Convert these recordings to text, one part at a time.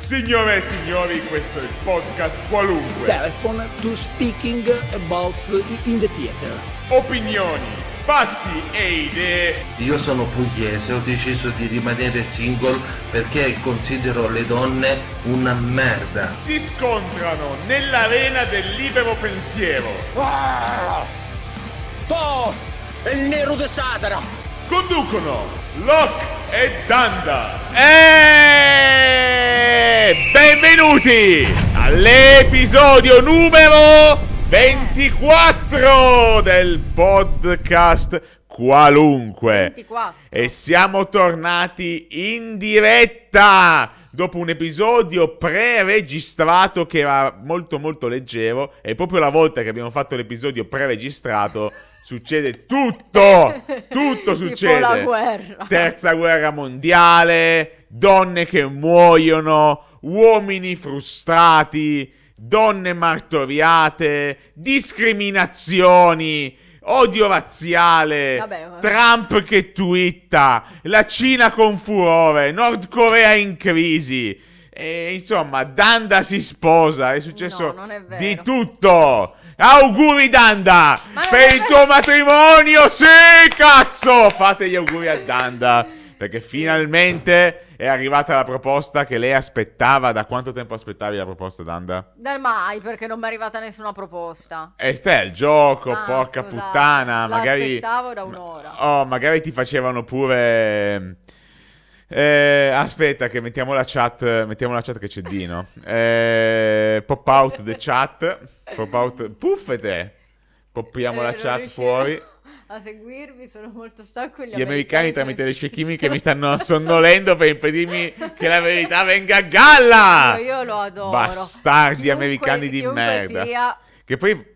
Signore e signori, questo è il podcast qualunque. Telephone to speaking about in the theater. Opinioni, fatti e idee. Io sono pugliese, ho deciso di rimanere single perché considero le donne una merda. Si scontrano nell'arena del libero pensiero. Ah! Po! Il nero de Satana! Conducono Locke e Danda. E eh, benvenuti all'episodio numero 24 del podcast qualunque. 24. E siamo tornati in diretta dopo un episodio pre-registrato che era molto molto leggero e proprio la volta che abbiamo fatto l'episodio pre-registrato succede tutto, tutto succede. Tipo la guerra. Terza guerra mondiale, donne che muoiono, uomini frustrati, donne martoriate, discriminazioni, odio razziale, vabbè, vabbè. Trump che twitta, la Cina con furore, Nord Corea in crisi. E, insomma, Danda si sposa, è successo no, è di tutto. Auguri Danda per il tuo matrimonio. Sì, cazzo! Fate gli auguri a Danda perché finalmente è arrivata la proposta che lei aspettava. Da quanto tempo aspettavi la proposta, Danda? Dal mai, perché non mi è arrivata nessuna proposta. E stai al gioco, ah, porca scusate. puttana. Magari. L'aspettavo da un'ora. Oh, magari ti facevano pure eh, aspetta, che mettiamo la chat. Mettiamo la chat che c'è Dino. Eh, pop out the chat. Pop out. Puffete! Poppiamo eh, la chat fuori. A seguirmi, sono molto stanco. Gli, gli americani, americani tramite le scie chimiche mi stanno sonnolendo per impedirmi che la verità venga a galla. Io, io lo adoro. Bastardi chiunque, americani di merda. Sia... Che poi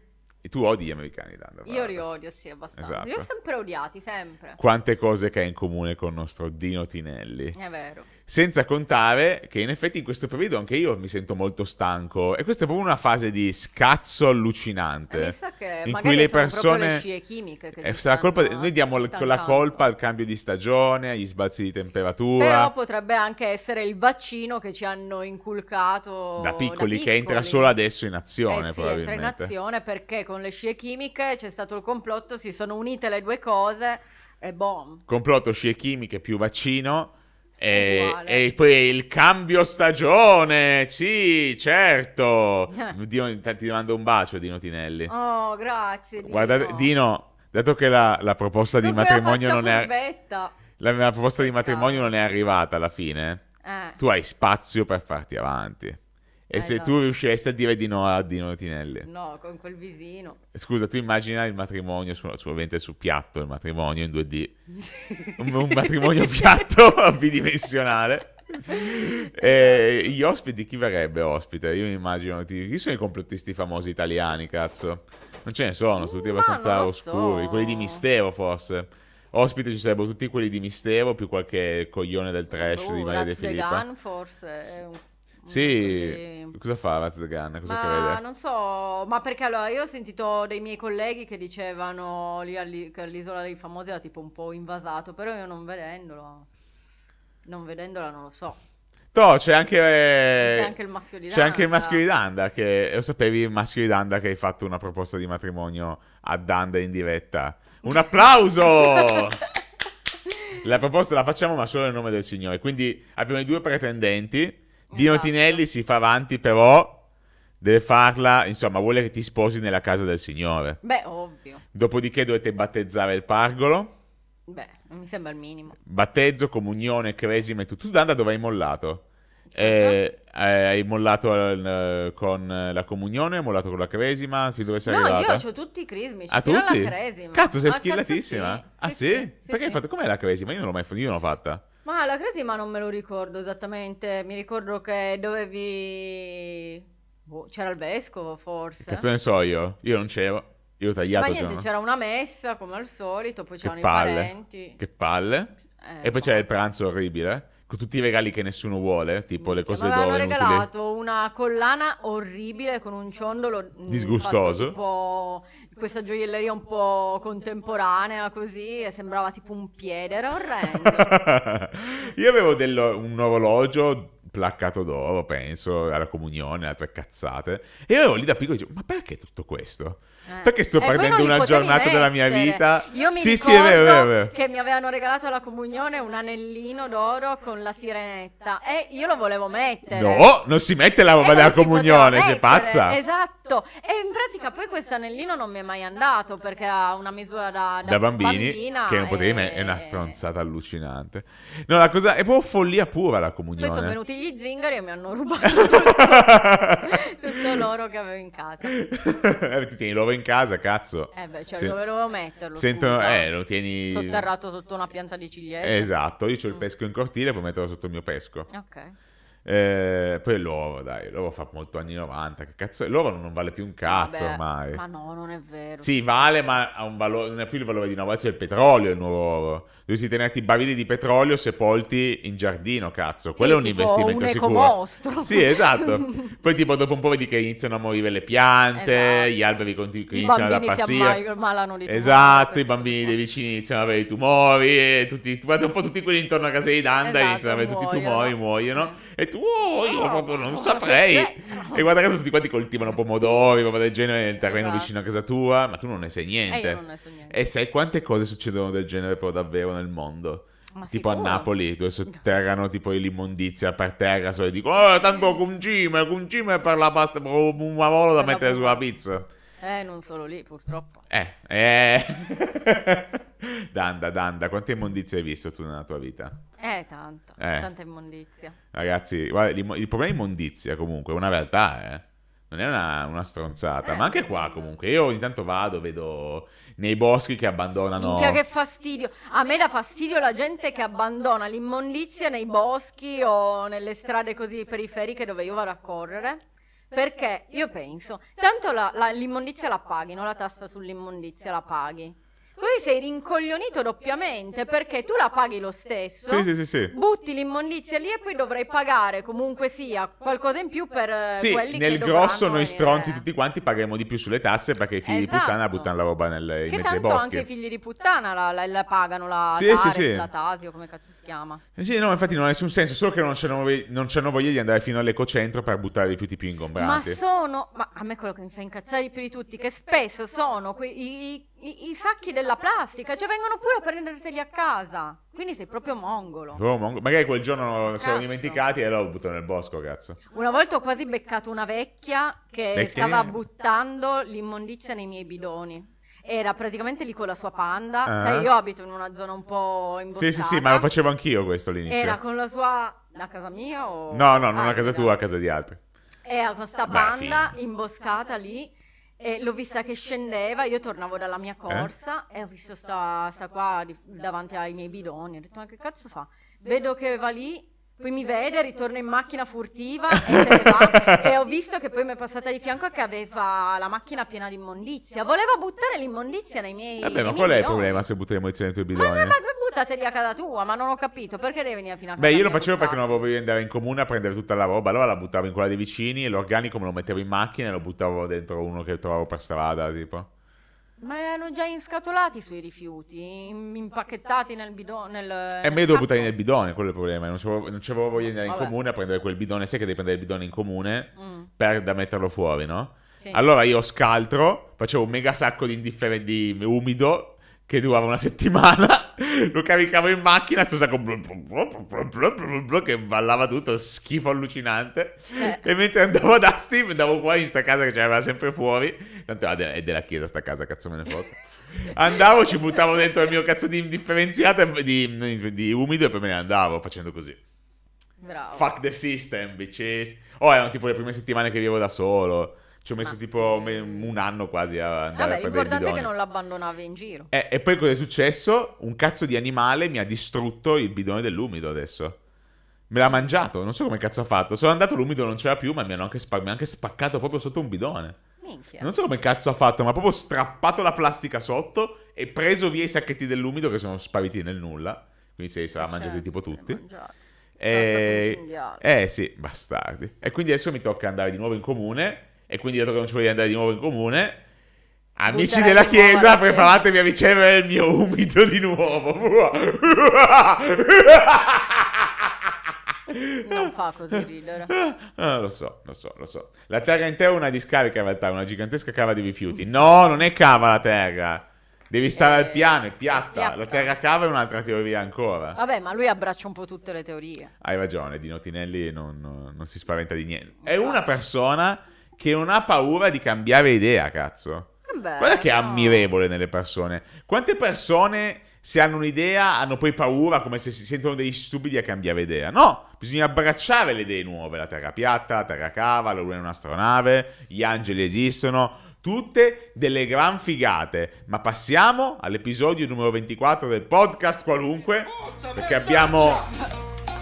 e tu odi gli americani, Danda? Io li odio, sì, abbastanza. Esatto. Li ho esatto. sempre odiati, sempre. Quante cose che hai in comune con il nostro Dino Tinelli. È vero. Senza contare che in effetti in questo periodo anche io mi sento molto stanco e questa è proprio una fase di scazzo allucinante. Eh, mi sa che in cui le persone le scie chimiche che eh, sarà colpa noi diamo la, la colpa al cambio di stagione, agli sbalzi di temperatura. Però potrebbe anche essere il vaccino che ci hanno inculcato da piccoli, da piccoli. che entra solo adesso in azione eh sì, entra in azione perché con le scie chimiche c'è stato il complotto, si sono unite le due cose e boom. Complotto scie chimiche più vaccino e, e, poi il cambio stagione, sì, certo. Dino, ti mando un bacio, Dino Tinelli. Oh, grazie. Dino. Guardate, Dino, dato che la, la proposta di matrimonio non furbetta. è la, la proposta di matrimonio non è arrivata alla fine, eh. tu hai spazio per farti avanti. E eh se no. tu riusciresti a dire di no a Dino Tinelli? No, con quel visino. Scusa, tu immagina il matrimonio, su, ovviamente su piatto il matrimonio in 2D. un, un, matrimonio piatto bidimensionale. e gli ospiti, chi verrebbe ospite? Io mi immagino, ti, chi sono i complottisti famosi italiani, cazzo? Non ce ne sono, sono tutti abbastanza oscuri, so. quelli di mistero forse. Ospite ci sarebbero tutti quelli di mistero, più qualche coglione del trash uh, di Maria De Filippa. Gun, forse... È un sì, così. cosa fa la Zagana? Cosa ma non so, ma perché allora io ho sentito dei miei colleghi che dicevano lì all'i- che l'isola dei famosi era tipo un po' invasato, però io non vedendolo, non vedendola non lo so. No, c'è anche, eh, c'è anche il maschio di Danda. C'è anche il maschio di Danda, che lo sapevi, il maschio di Danda che hai fatto una proposta di matrimonio a Danda in diretta. Un applauso! la proposta la facciamo ma solo nel nome del Signore, quindi abbiamo i due pretendenti Dino esatto. Tinelli si fa avanti, però deve farla, insomma, vuole che ti sposi nella casa del Signore. Beh, ovvio. Dopodiché dovete battezzare il pargolo. Beh, mi sembra il minimo. Battezzo, comunione, cresima e tutto. Tu Danda dove hai mollato? Certo. Eh, eh, hai mollato eh, con la comunione, hai mollato con la cresima, fin dove sei no, arrivata? io ho tutti i crismi, ah, tutti? alla cresima. Cazzo, sei ah, schillatissima. Ah, sì. Ah sì? sì? Perché hai fatto? Com'è la cresima? Io non l'ho mai fatta, io non l'ho fatta. Ma la crisi ma non me lo ricordo esattamente, mi ricordo che dovevi... Boh, c'era il vescovo forse. Che cazzo ne so io? Io non c'ero. Io ho tagliato. Ma niente, giorno. c'era una messa come al solito, poi c'erano i parenti. Che palle. Eh, e poi c'era il pranzo orribile con tutti i regali che nessuno vuole, tipo le cose d'oro. Mi hanno regalato una collana orribile con un ciondolo mm, disgustoso. Un questa gioielleria un po' contemporanea così e sembrava tipo un piede, era orrendo. Io avevo dello, un orologio placcato d'oro, penso, alla comunione, altre cazzate, e io avevo lì da piccolo dicevo, ma perché tutto questo? Eh. Perché sto perdendo una giornata mettere. della mia vita? Io mi sì, sì, è vero, è vero. che mi avevano regalato alla comunione un anellino d'oro con la sirenetta e io lo volevo mettere. No, non si mette la roba eh, della comunione, sei pazza. Esatto tutto. Esatto. E in pratica poi questo anellino non mi è mai andato perché ha una misura da, da, da bambini, che non potevi e... è una stronzata allucinante. No, la cosa è proprio follia pura la comunione. Poi sono venuti gli zingari e mi hanno rubato tutto, tutto l'oro che avevo in casa. Eh, ti tieni l'oro in casa, cazzo. Eh beh, cioè, Se... dove dovevo metterlo? Sentono, eh, lo tieni... Sotterrato sotto una pianta di ciliegie. Esatto, io ho il pesco in cortile e poi metterlo sotto il mio pesco. Ok. Eh, poi l'uovo, dai, l'uovo fa molto anni 90. Che cazzo, l'uovo non vale più un cazzo Vabbè, ormai. Ma no, non è vero. Sì, vale, ma ha un valore, non è più il valore di una volta. Adesso è il petrolio il nuovo oro. Dovresti tenerti i barili di petrolio sepolti in giardino, cazzo. Quello sì, è un investimento un sicuro. Sì, esatto. Poi, tipo, dopo un po' vedi che iniziano a morire le piante, esatto. gli alberi continu- I iniziano ad appassire. esatto, i bambini dei vicini iniziano ad avere i tumori. E Tutti, guarda un po' tutti quelli intorno a casa di Danda esatto, iniziano ad avere tutti i tumori, muoiono. E tu tu, oh, io proprio non saprei. Cioè, e guarda che tutti quanti coltivano pomodori, roba del genere, nel terreno esatto. vicino a casa tua, ma tu non ne sai eh, niente. Eh, ne so niente. E sai quante cose succedono del genere però davvero nel mondo? Ma tipo sicuro? a Napoli dove sotterrano tipo l'immondizia per terra solo e dico oh tanto concime concime per la pasta per un mamolo da mettere sulla pizza eh non solo lì purtroppo eh eh Danda, Danda, quante immondizie hai visto tu nella tua vita? Eh, tanto, eh. tanta immondizia. Ragazzi, guarda, il problema è immondizia comunque, è una realtà, eh. Non è una, una stronzata, eh, ma anche qua comunque. Io ogni tanto vado, vedo nei boschi che abbandonano. Minchia, che fastidio! A me dà fastidio la gente che abbandona l'immondizia nei boschi o nelle strade così periferiche dove io vado a correre. Perché io penso, tanto la, la, l'immondizia la paghi, non la tassa sull'immondizia la paghi. Così sei rincoglionito doppiamente perché tu la paghi lo stesso. Sì, sì, sì, sì. Butti l'immondizia lì e poi dovrai pagare comunque sia qualcosa in più per eh, sì, quelli nel grosso noi stronzi tutti quanti pagheremo di più sulle tasse perché i figli esatto. di puttana buttano la roba nel, in mezzo ai boschi. anche i figli di puttana la, la, la pagano la sì, sì, sì. la Tasio, come cazzo si chiama. Eh sì, no, infatti non ha nessun senso, solo che non c'hanno, non c'hanno voglia di andare fino all'ecocentro per buttare rifiuti più ingombranti. Ma sono, ma a me quello che mi fa incazzare di più di tutti, che spesso sono quei i, i, sacchi della plastica, cioè vengono pure a prenderteli a casa. Quindi sei proprio mongolo. Proprio mongolo. Magari quel giorno cazzo. sono dimenticati e allora lo buttano nel bosco, cazzo. Una volta ho quasi beccato una vecchia che Vecchia stava buttando l'immondizia nei miei bidoni era praticamente lì con la sua panda. Ah. Cioè, io abito in una zona un po' imboscata. Sì, sì, sì, ma lo facevo anch'io questo all'inizio. Era con la sua... a casa mia o... No, no, non ah, a casa tua, a casa di altri. Era con sta panda imboscata lì e l'ho vista che scendeva, io tornavo dalla mia eh? corsa eh? e ho visto sta, sta qua di, davanti ai miei bidoni. Ho detto, ma che cazzo fa? Vedo che va lì poi mi vede, ritorno in macchina furtiva e se ne va. e ho visto che poi mi è passata di fianco che aveva la macchina piena di immondizia. Voleva buttare l'immondizia nei miei. Vabbè, nei ma miei qual è il problema se butti l'immondizia nei tuoi bidoni? Ma, ma buttateli a casa tua, ma non ho capito perché devi venire fino a casa. Beh, io lo facevo perché non avevo andare in comune a prendere tutta la roba. Allora la buttavo in quella dei vicini e l'organico me lo mettevo in macchina e lo buttavo dentro uno che trovavo per strada, tipo. Ma erano già inscatolati sui rifiuti, impacchettati nel bidone. Nel, eh, me li devo buttare nel bidone, quello è il problema. Non c'avevo, voglia di andare Vabbè. in comune a prendere quel bidone. Sai che devi prendere il bidone in comune mm. per da metterlo fuori, no? Sì. Allora io scaltro, facevo un mega sacco di, indiffer- di umido, che durava una settimana, lo caricavo in macchina, sto sacco che ballava tutto, schifo allucinante, eh. e mentre andavo ad Asti, andavo qua in sta casa che c'era sempre fuori, tanto ah, è della chiesa sta casa, cazzo me ne foto. Andavo, ci buttavo dentro il mio cazzo di differenziato di, di, di umido e poi me ne andavo facendo così. Bravo. Fuck the system, bitches. Oh, erano tipo le prime settimane che vivevo da solo ci ho messo Ma... tipo un anno quasi a andare Vabbè, a l'importante è che non l'abbandonavi in giro. Eh, e poi cosa è successo? Un cazzo di animale mi ha distrutto il bidone dell'umido adesso. Me l'ha mangiato, non so come cazzo ha fatto. Sono andato, l'umido non c'era più, ma mi hanno anche, spa- mi anche spaccato proprio sotto un bidone. Minchia. Non so come cazzo ha fatto, ma ha proprio strappato la plastica sotto e preso via i sacchetti dell'umido che sono spariti nel nulla. Quindi se sarà eh, mangiati certo, tipo tutti. Eh, certo, e... Eh sì, bastardi. E quindi adesso mi tocca andare di nuovo in comune e quindi dato che non ci voglio andare di nuovo in comune, amici Butterà della chiesa, preparatevi a ricevere il mio umido di nuovo. Non fa così ridere. Ah, lo so, lo so, lo so. La terra intera è una discarica in realtà, è una gigantesca cava di rifiuti. Mm. No, non è cava la terra. Devi stare eh, al piano, è piatta. è piatta. La terra cava è un'altra teoria ancora. Vabbè, ma lui abbraccia un po' tutte le teorie. Hai ragione, Di Notinelli non, non si spaventa di niente. È una persona che non ha paura di cambiare idea, cazzo. Eh beh, Guarda che è ammirevole nelle persone. Quante persone, se hanno un'idea, hanno poi paura, come se si sentono degli stupidi a cambiare idea. No, bisogna abbracciare le idee nuove. La terra piatta, la terra cava, la luna è un'astronave, gli angeli esistono. Tutte delle gran figate. Ma passiamo all'episodio numero 24 del podcast qualunque, perché abbiamo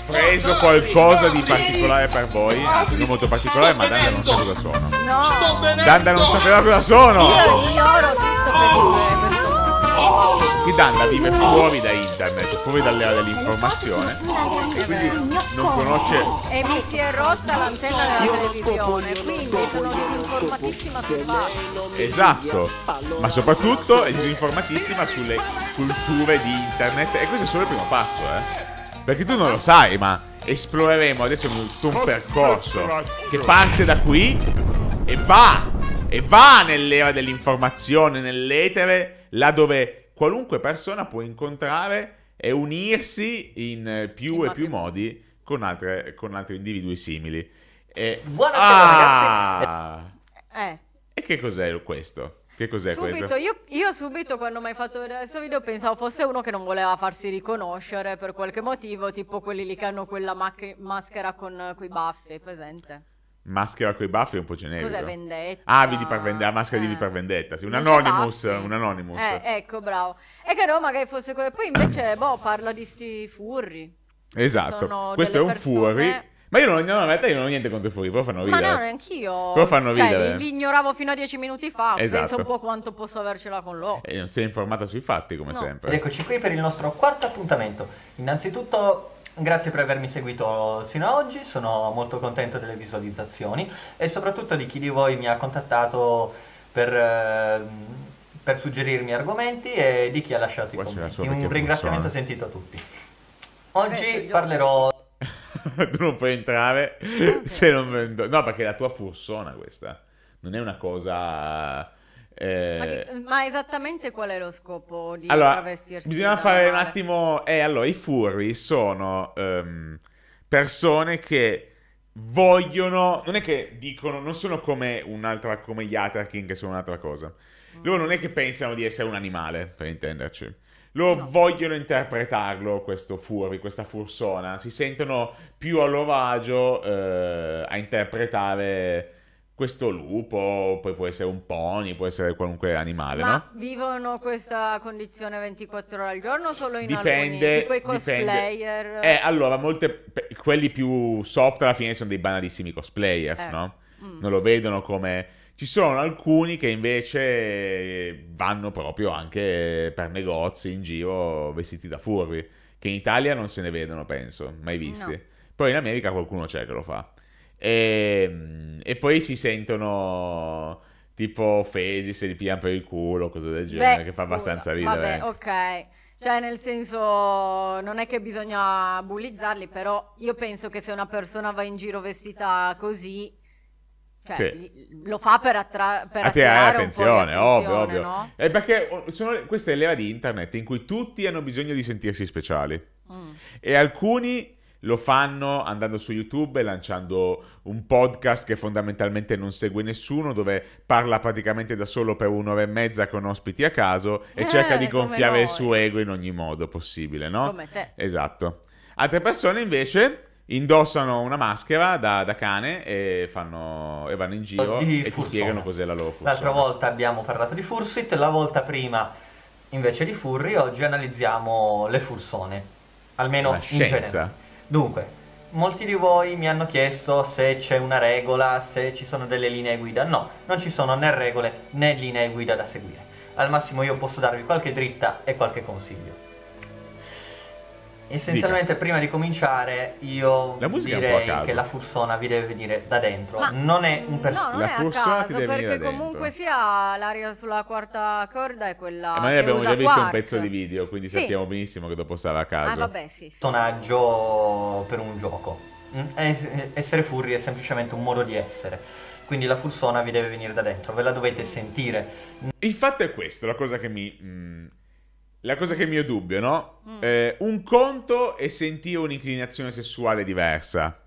preso qualcosa di particolare per voi, anzi non molto particolare, ma Danda non sa cosa sono. No, Danda non sapeva cosa sono. Io, io tutto per oh. vivere questo mondo. Qui Danda vive fuori da internet, fuori dall'era dell'informazione. E quindi non conosce. E mi si è rotta l'antenna della televisione, quindi sono disinformatissima su fatto. Esatto, ma soprattutto è disinformatissima sulle culture di internet. E questo è solo il primo passo, eh. Perché tu non lo sai, ma esploreremo adesso tutto un percorso che parte da qui e va, e va nell'era dell'informazione, nell'etere, là dove qualunque persona può incontrare e unirsi in più e più modi con, altre, con, altri individui simili. E... Buonasera, ah! ragazzi! Eh. eh. E che cos'è questo? Che cos'è subito, questo? Io, io, subito quando mi hai fatto vedere questo video pensavo fosse uno che non voleva farsi riconoscere per qualche motivo, tipo quelli lì che hanno quella mac- maschera con quei baffi, presente? Maschera con i baffi è un po' generico. Cos'è vendetta? Ah, vidi per vendetta, la maschera eh. di V per vendetta, sì, un anonymous, un anonymous. Eh, ecco, bravo. E che no, magari fosse quello. Poi invece, boh, parla di sti furri. Esatto, questo è un persone... furri ma io non, no, io non ho niente contro i furbi, però fanno ridere. Ma no, neanch'io. Però fanno cioè, ridere. Li ignoravo fino a dieci minuti fa. Esatto. Pensa un po' quanto posso avercela con loro. E eh, non si è informata sui fatti, come no. sempre. Ed eccoci qui per il nostro quarto appuntamento. Innanzitutto Grazie per avermi seguito sino ad oggi, sono molto contento delle visualizzazioni e soprattutto di chi di voi mi ha contattato per, eh, per suggerirmi argomenti e di chi ha lasciato i commenti. Un ringraziamento funziona. sentito a tutti. Oggi parlerò tu non puoi entrare okay. se non vendo. No, perché è la tua persona questa. Non è una cosa... Eh... Ma, ma, esattamente qual è lo scopo di allora, travestirsi? Bisogna fare un attimo... Eh, allora, i furri sono um, persone che vogliono... Non è che dicono... Non sono come un'altra... come gli Atakin che sono un'altra cosa. Mm. Loro non è che pensano di essere un animale, per intenderci lo no. vogliono interpretarlo questo furri, questa fursona. Si sentono più a loro agio eh, a interpretare questo lupo, poi può essere un pony, può essere qualunque animale, Ma no? vivono questa condizione 24 ore al giorno solo in dipende, alcuni, quei cosplayer? Dipende. Eh, allora, molte, quelli più soft alla fine sono dei banalissimi cosplayers, eh. no? Mm. Non lo vedono come ci sono alcuni che invece vanno proprio anche per negozi in giro vestiti da furbi, che in Italia non se ne vedono, penso, mai visti. No. Poi in America qualcuno c'è che lo fa. E, ehm, e poi si sentono tipo offesi se li pigliano per il culo, cose del genere, Beh, che fa abbastanza ridere. Vabbè, ok. Cioè, nel senso, non è che bisogna bullizzarli, però io penso che se una persona va in giro vestita così, cioè, sì. lo fa per, attra- per attirare, attenzione, ovvio, ovvio. No? È eh, perché sono, questa è l'era di internet in cui tutti hanno bisogno di sentirsi speciali. Mm. E alcuni lo fanno andando su YouTube e lanciando un podcast che fondamentalmente non segue nessuno, dove parla praticamente da solo per un'ora e mezza con ospiti a caso e eh, cerca di gonfiare il suo ego in ogni modo possibile, no? Come te. Esatto. Altre persone invece indossano una maschera da, da cane e, fanno, e, vanno in giro di e ti spiegano cos'è la loro Fursuit. L'altra volta abbiamo parlato di Fursuit, la volta prima invece di furri, oggi analizziamo le Fursone, almeno in scienza. genere. Dunque, molti di voi mi hanno chiesto se c'è una regola, se ci sono delle linee guida. No, non ci sono né regole né linee guida da seguire. Al massimo io posso darvi qualche dritta e qualche consiglio. Essenzialmente Dica. prima di cominciare io la direi che la fursona vi deve venire da dentro, Ma non è un personaggio. la fursona ti deve venire da dentro. Perché comunque sia l'aria sulla quarta corda è quella eh, Ma noi abbiamo già visto quark. un pezzo di video, quindi sì. sappiamo benissimo che dopo sarà a caso. Ah vabbè sì. sì. Personaggio per un gioco. Mm, essere furri è semplicemente un modo di essere quindi la fursona vi deve venire da dentro, ve la dovete sentire. Il fatto è questo, la cosa che mi mh, mm, la cosa che è mio dubbio, no? Mm. Eh, un conto è sentire un'inclinazione sessuale diversa.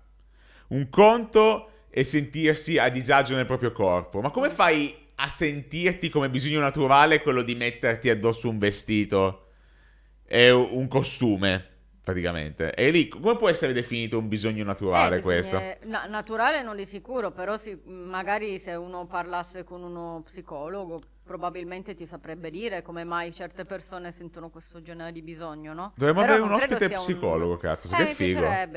Un conto è sentirsi a disagio nel proprio corpo. Ma come fai a sentirti come bisogno naturale quello di metterti addosso un vestito e un costume, praticamente? E lì, come può essere definito un bisogno naturale eh, questo? Na- naturale non di sicuro, però si- magari se uno parlasse con uno psicologo probabilmente ti saprebbe dire come mai certe persone sentono questo genere di bisogno, no? Dovremmo avere un ospite psicologo, un... cazzo, sarebbe eh,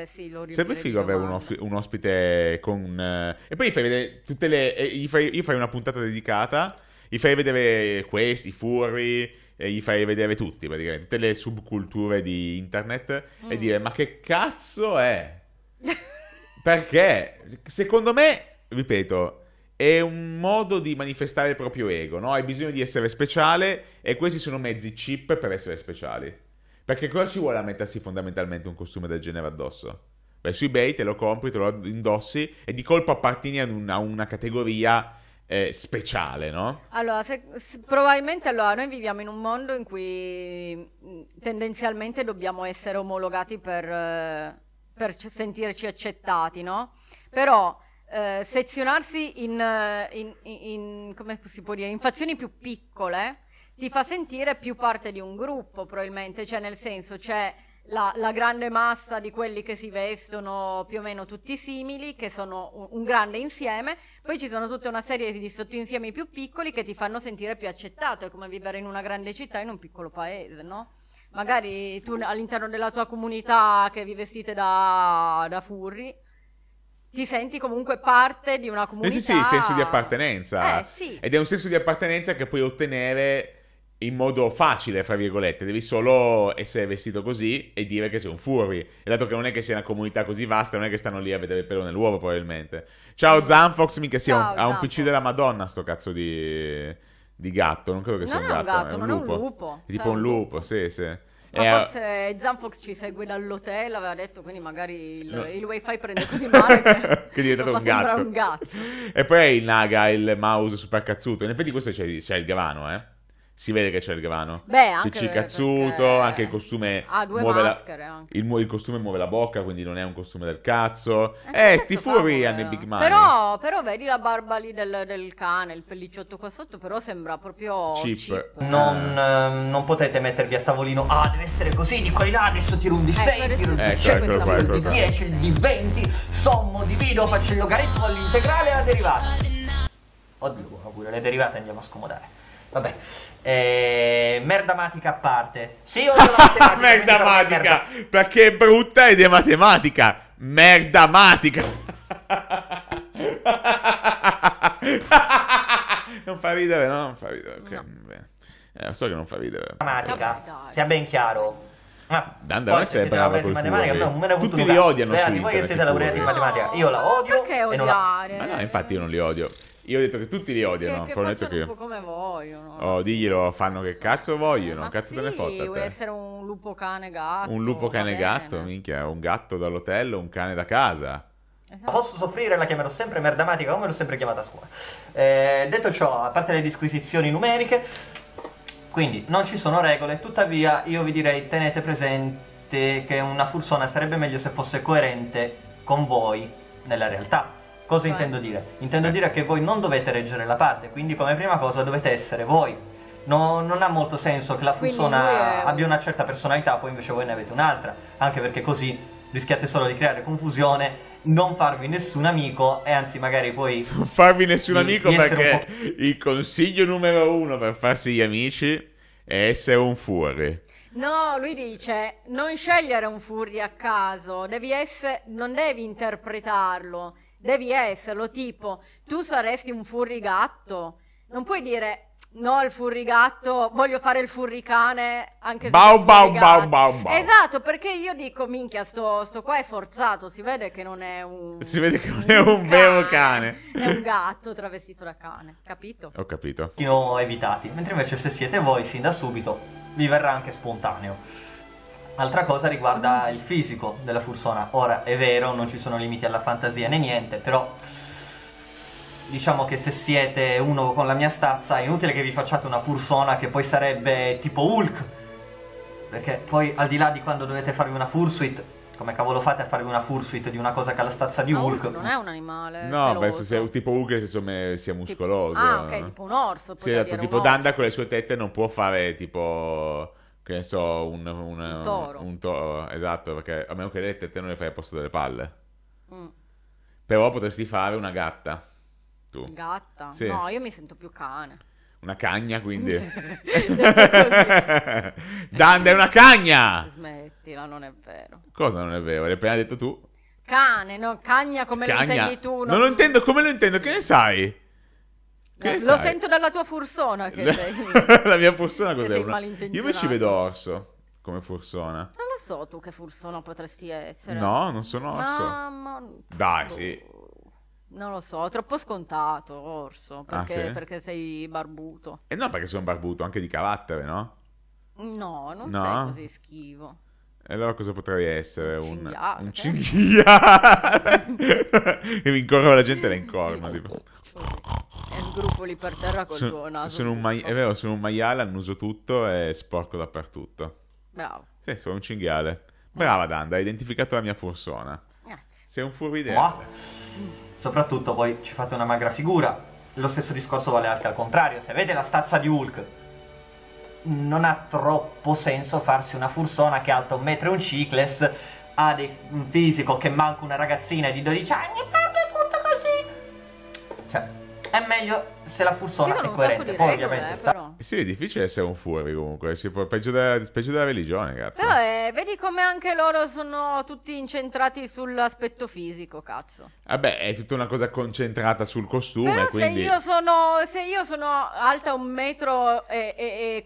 figo. Sarebbe figo avere un, osp- un, ospite con... Eh, e poi gli fai vedere tutte le... Gli fai... Io fai una puntata dedicata, gli fai vedere questi, furri, e gli fai vedere tutti praticamente, tutte le subculture di internet mm. e dire ma che cazzo è? Perché? Secondo me, ripeto, è un modo di manifestare il proprio ego, no? Hai bisogno di essere speciale e questi sono mezzi cheap per essere speciali. Perché cosa ci vuole a mettersi fondamentalmente un costume del genere addosso? Beh, su eBay te lo compri, te lo indossi e di colpo appartieni a una, una categoria eh, speciale, no? Allora, se, se, probabilmente allora, noi viviamo in un mondo in cui mm, tendenzialmente dobbiamo essere omologati per, eh, per sentirci accettati, no? Però eh, sezionarsi eh, in, in, in, come si può dire, in fazioni più piccole ti fa sentire più parte di un gruppo probabilmente, cioè nel senso c'è la, la grande massa di quelli che si vestono più o meno tutti simili, che sono un, un grande insieme, poi ci sono tutta una serie di sottoinsiemi più piccoli che ti fanno sentire più accettato, è come vivere in una grande città, in un piccolo paese, no? Magari tu all'interno della tua comunità che vi vestite da, da furri, ti senti comunque parte di una comunità. Eh sì, sì, il senso di appartenenza. Eh, sì. Ed è un senso di appartenenza che puoi ottenere in modo facile, fra virgolette, devi solo essere vestito così e dire che sei un furri. E dato che non è che sia una comunità così vasta, non è che stanno lì a vedere il pelo nell'uovo, probabilmente. Ciao mm. Zanfox, mica sia un, ha un PC della Madonna, sto cazzo di, di gatto. Non credo che sia un gatto, un gatto, è un, gatto, è un È un lupo. È tipo cioè, un lupo, sì, sì. Ma eh, forse Zanfox ci segue dall'hotel, aveva detto, quindi magari il, no. il wifi prende così male che, che è diventato un gatto. un gatto. E poi il Naga, il mouse super cazzuto. In effetti questo c'è, c'è il Gavano, eh si vede che c'è il grano. Beh, anche Dici cazzuto, anche il costume ha due muove maschere, la, il, il, costume muove la bocca, quindi non è un costume del cazzo. Eh, eh sti furri hanno i Big Money. Però, però, vedi la barba lì del, del, cane, il pellicciotto qua sotto, però sembra proprio cheap. cheap. Non, eh, non, potete mettervi a tavolino. Ah, deve essere così, di qua in là, adesso tiro un di 6, eh, tiro un di 100, tiro un di 10, il di 20, sommo, divido, faccio il logaritmo, l'integrale e la derivata. Oddio, pure le derivate andiamo a scomodare. Vabbè, eh, merdamatica a parte. Sì, o no? merda merdamatica, perché è brutta ed è matematica. Merda Merdamatica. non fa ridere, no? Non fa ridere. Okay. No. Eh, so che non fa ridere. Matematica, oh sia ben chiaro. Ma Danda non è brava col matematica, no, non Tutti li odiano Beh, su voi che siete laureati in matematica. Io la odio. Perché odiare? Non... Ma no, infatti io non li odio. Io ho detto che tutti li odiano. Che, che detto che... un po' come vogliono. Oh, diglielo, fanno che cazzo vogliono. Ma cazzo sì, te ne fotta. Vuoi essere un lupo cane gatto. Un lupo cane gatto, minchia. Un gatto dall'hotel, un cane da casa. Esatto. Posso soffrire, la chiamerò sempre merdamatica come l'ho sempre chiamata a scuola. Eh, detto ciò, a parte le disquisizioni numeriche, quindi non ci sono regole, tuttavia io vi direi tenete presente che una fursona sarebbe meglio se fosse coerente con voi nella realtà. Cosa cioè. intendo dire? Intendo eh. dire che voi non dovete reggere la parte, quindi come prima cosa dovete essere voi. No, non ha molto senso che la persona è... abbia una certa personalità, poi invece voi ne avete un'altra, anche perché così rischiate solo di creare confusione non farvi nessun amico e anzi magari poi farvi nessun di, amico di perché il consiglio numero uno per farsi gli amici è essere un fuori No, lui dice non scegliere un furri a caso, devi essere, non devi interpretarlo, devi esserlo, tipo tu saresti un furri gatto. Non puoi dire No, il furrigatto, voglio fare il furricane anche se bau, bau, bau, bau, bau. Esatto, perché io dico, minchia, sto, sto, qua è forzato, si vede che non è un... Si vede che non è un, un vero cane. cane. È un gatto travestito da cane, capito? Ho capito. Tino evitati, mentre invece se siete voi sin da subito vi verrà anche spontaneo. Altra cosa riguarda il fisico della fursona. Ora, è vero, non ci sono limiti alla fantasia né niente, però diciamo che se siete uno con la mia stazza è inutile che vi facciate una fursona che poi sarebbe tipo Hulk perché poi al di là di quando dovete farvi una fursuit come cavolo fate a farvi una fursuit di una cosa che ha la stazza di Hulk? Hulk non è un animale no penso sia tipo Hulk insomma, sia muscoloso tipo... ah ok tipo un orso sì, esatto, tipo Danda con le sue tette non può fare tipo che ne so un, un, un toro un toro esatto perché a meno che le tette non le fai a posto delle palle mm. però potresti fare una gatta tu. Gatta? Sì. No, io mi sento più cane. Una cagna, quindi. Danda è una cagna! Smettila, non è vero. Cosa non è vero? L'hai appena detto tu. Cane, no, cagna come cagna. lo intendi tu. Non, non lo intendo come lo intendo, che ne sai? Che lo sai? sento dalla tua fursona che La... sei. La mia fursona cos'è? Una... Io mi ci vedo orso come fursona. Non lo so tu che fursona potresti essere. No, non sono orso. Mamma... Dai, sì. Boh. Non lo so, troppo scontato, Orso, ah, perché, ah, sì? perché sei barbuto. E eh non perché sono barbuto, anche di carattere, no? No, non no? sei così schivo. E allora cosa potrei essere? Un, cinghiale. Un cinghiale! mi incorno, la gente la incorna, sì, tipo... E sgrufoli per terra col sono, tuo naso. Sono mai- è vero, sono un maiale, annuso tutto e sporco dappertutto. Bravo. Sì, sono un cinghiale. Brava Danda, hai identificato la mia fursona. Grazie. Sei un furbidello. Oh soprattutto voi ci fate una magra figura. Lo stesso discorso vale anche al contrario, se avete la stazza di Hulk non ha troppo senso farsi una fursona che alta un metro e un cicles, ha dei, un fisico che manca una ragazzina di 12 anni e parla tutto così. Cioè, è meglio se la fursona è coerente. Poi, regole, ovviamente, eh, sta... Sì, è difficile essere un furri comunque. Può... Peggio, da... peggio, della religione, cazzo. Eh, vedi come anche loro sono tutti incentrati sull'aspetto fisico, cazzo. Vabbè, ah, è tutta una cosa concentrata sul costume. Però quindi... se, io sono, se io sono alta un metro e, e,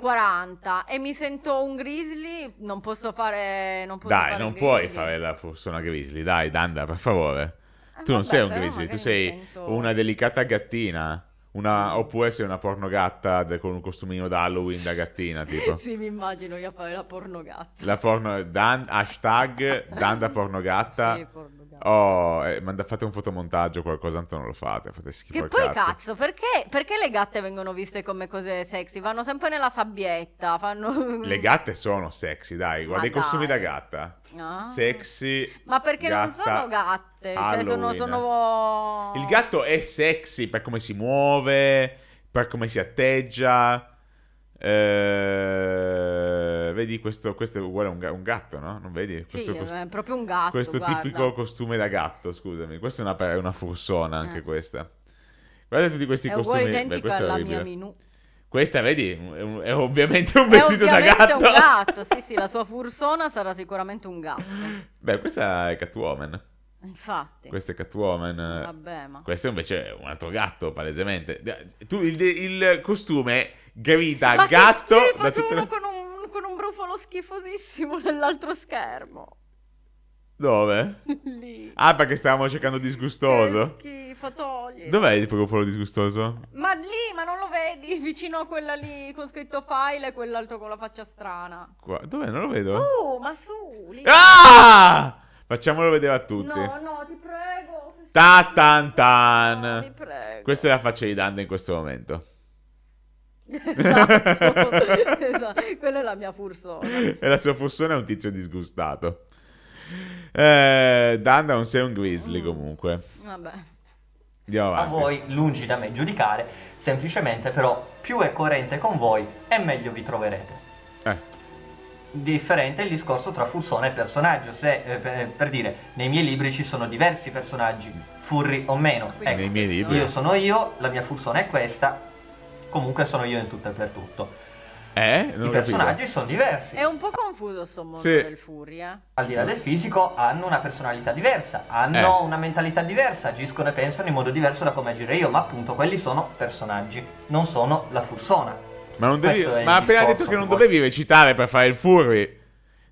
e, mi sento un grizzly, non posso fare. Non posso dai, fare non puoi grizzly. fare la fursona grizzly. Dai, Danda, per favore. Ah, tu non vabbè, sei un grizzly, tu sei sento... una delicata gattina. Una, mm. Oppure sei una pornogatta de, con un costumino da Halloween da gattina, tipo. sì, mi immagino io a fare la pornogatta. La porno... Dan, hashtag Danda pornogatta. sì, porno... Oh, eh, ma fate un fotomontaggio o qualcosa, tanto non lo fate, fate schifo Che poi cazzo, cazzo perché, perché, le gatte vengono viste come cose sexy? Vanno sempre nella sabbietta, fanno... Le gatte sono sexy, dai, guarda i costumi da gatta. No. Sexy. Ma perché non sono gatte? Cioè sono, sono... Il gatto è sexy per come si muove, per come si atteggia. Eh vedi questo, questo è uguale a un, un gatto, no? Non vedi? Questo sì, cost... è proprio un gatto. Questo guarda. tipico costume da gatto, scusami. Questa è una, è una fursona anche eh. questa. Guarda tutti questi è costumi. Uguale identica Beh, questo alla è mia Minu. Questa, vedi, è, un, è ovviamente un vestito ovviamente da gatto. È un gatto, sì, sì, la sua fursona sarà sicuramente un gatto. Beh, questa è Catwoman. Infatti. Questo è Catwoman. Vabbè, ma... Questo invece è un altro gatto, palesemente. Tu, il, il costume grida ma gatto... Che schifo, da tutte le... con un microfono schifosissimo nell'altro schermo. Dove? Lì. Ah, perché stavamo cercando disgustoso. Che schifo, togli. Dov'è il microfono disgustoso? Ma lì, ma non lo vedi? Vicino a quella lì con scritto file e quell'altro con la faccia strana. Qua. Dov'è? Non lo vedo. Su, ma su. Lì. Ah! Facciamolo vedere a tutti. No, no, ti prego. Ta tan tan. No, Questa è la faccia di Dante in questo momento esatto, esatto. quella è la mia fursona. E la sua fursona è un tizio disgustato. Eh, Dan non sei un grizzly mm. comunque. Vabbè. Andiamo a voi lungi da me giudicare, semplicemente però più è coerente con voi e meglio vi troverete. Eh. Differente il discorso tra fursona e personaggio, se eh, per, eh, per dire nei miei libri ci sono diversi personaggi, furri o meno. ecco, nei miei libri. Io sono io, la mia fursona è questa, comunque sono io in tutto e per tutto. Eh? I personaggi capito. sono diversi. È un po' confuso sto mondo sì. del Furia. Al di là del fisico, hanno una personalità diversa, hanno eh. una mentalità diversa, agiscono e pensano in modo diverso da come agire io, ma appunto quelli sono personaggi, non sono la fursona. Ma, non devi... ma appena detto che non vuoi. dovevi recitare per fare il Furry.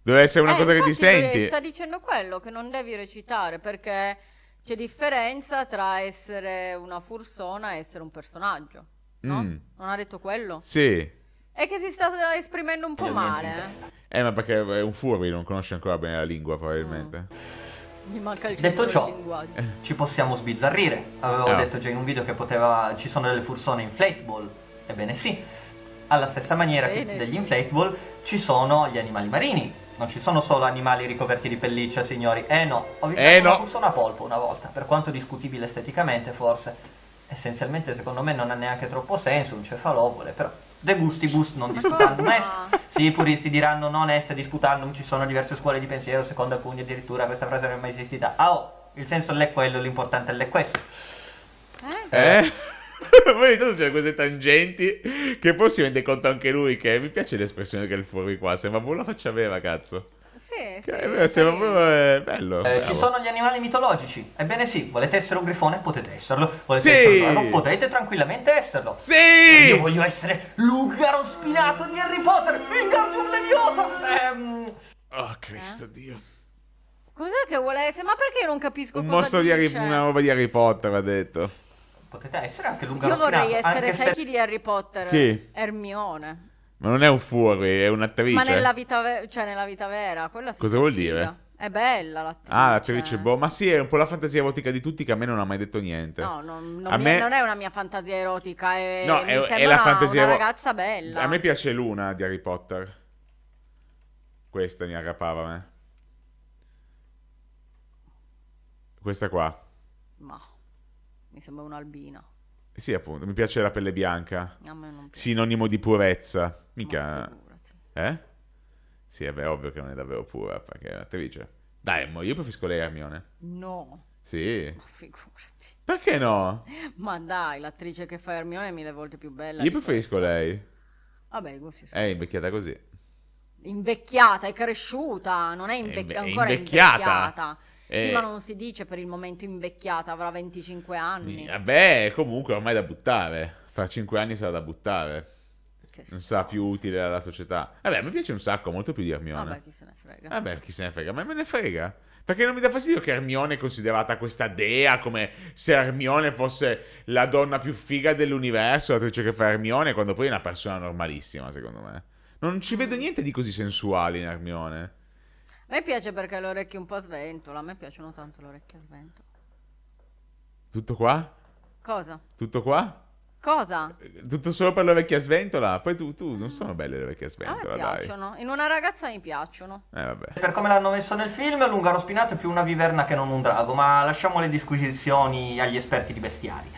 Deve essere una eh, cosa che ti senti. Sta dicendo quello, che non devi recitare, perché c'è differenza tra essere una fursona e essere un personaggio. No? Mm. Non ha detto quello? Sì. È che si sta esprimendo un po' male. Eh. eh, ma perché è un furbi, non conosce ancora bene la lingua, probabilmente. Mm. Mi manca il Detto ciò, eh, ci possiamo sbizzarrire. Avevo no. Ah. detto già in un video che poteva... ci sono delle fursone inflatable. Ebbene sì. Alla stessa maniera Bene, che degli inflatable ci sono gli animali marini. Non ci sono solo animali ricoperti di pelliccia, signori. Eh no, ho visto eh una no. fursona polpo una volta, per quanto discutibile esteticamente forse essenzialmente secondo me non ha neanche troppo senso, un cefalopole, però de gustibus non disputandum est. Sì, i puristi diranno non est disputandum, ci sono diverse scuole di pensiero, secondo alcuni addirittura questa frase non è mai esistita. Ah, oh, il senso è quello, l'importante è questo. Eh? Ma eh? Poi tutto c'è cioè, queste tangenti che poi si rende conto anche lui che mi piace l'espressione che è fuori qua, sembra buona faccia vera, cazzo. Sì, sì. Eh, sì. Proprio, eh, bello. Eh, ci sono gli animali mitologici. Ebbene sì, volete essere un grifone? Potete esserlo. Volete sì. essere un drago? Potete tranquillamente esserlo. Sì! Ma eh, io voglio essere l'ungaro spinato di Harry Potter, Wingardium Levioso! Ehm... Oh, Cristo eh? Dio. Cos'è che vuole essere? Ma perché non capisco un cosa di Harry, Una roba di Harry Potter, ha detto. Potete essere anche l'ungaro spinato. Io vorrei spinato, essere, sai se... chi di Harry Potter? Chi? Ermione. Ma non è un fuori, è un'attrice. Ma nella vita, ve- cioè nella vita vera, quella si Cosa vuol dire? È bella l'attrice. Ah, l'attrice, boh. Ma sì, è un po' la fantasia erotica di tutti che a me non ha mai detto niente. No, no non, mi- me... non è una mia fantasia erotica. È, no, è, è la fantasia erotica. una ragazza bella. A me piace Luna di Harry Potter. Questa mi aggrappava a me. Questa qua. Ma mi sembra un'albina. Sì, appunto, mi piace la pelle bianca. A me non piace. Sinonimo di purezza. Mica... Eh? Sì, vabbè, ovvio che non è davvero pura, perché è un'attrice. Dai, mo, io preferisco lei Hermione. No. Sì. Ma figurati. Perché no? Ma dai, l'attrice che fa Hermione è mille volte più bella. Io preferisco questa. lei. Vabbè, i È invecchiata così. Invecchiata, è cresciuta, non è, invec- è inve- ancora invecchiata. invecchiata. Eh, sì, non si dice per il momento invecchiata, avrà 25 anni. Vabbè, comunque ormai è da buttare. Fra 5 anni sarà da buttare. Che non sarà più utile alla società. Vabbè, mi piace un sacco, molto più di Hermione. Vabbè, chi se ne frega. Vabbè, chi se ne frega, ma me ne frega. Perché non mi dà fastidio che Hermione è considerata questa dea come se Hermione fosse la donna più figa dell'universo, l'attrice che fa Hermione, quando poi è una persona normalissima, secondo me. Non ci vedo mm. niente di così sensuale in Hermione. A me piace perché ha le orecchie un po' sventola. A me piacciono tanto le orecchie sventola. Tutto qua? Cosa? Tutto qua? Cosa? Eh, tutto solo per le orecchie sventola? Poi tu, tu non sono belle le orecchie sventola, A me piacciono. Dai. In una ragazza mi piacciono. Eh, vabbè. Per come l'hanno messo nel film, l'ungaro spinato è più una viverna che non un drago, ma lasciamo le disquisizioni agli esperti di bestiari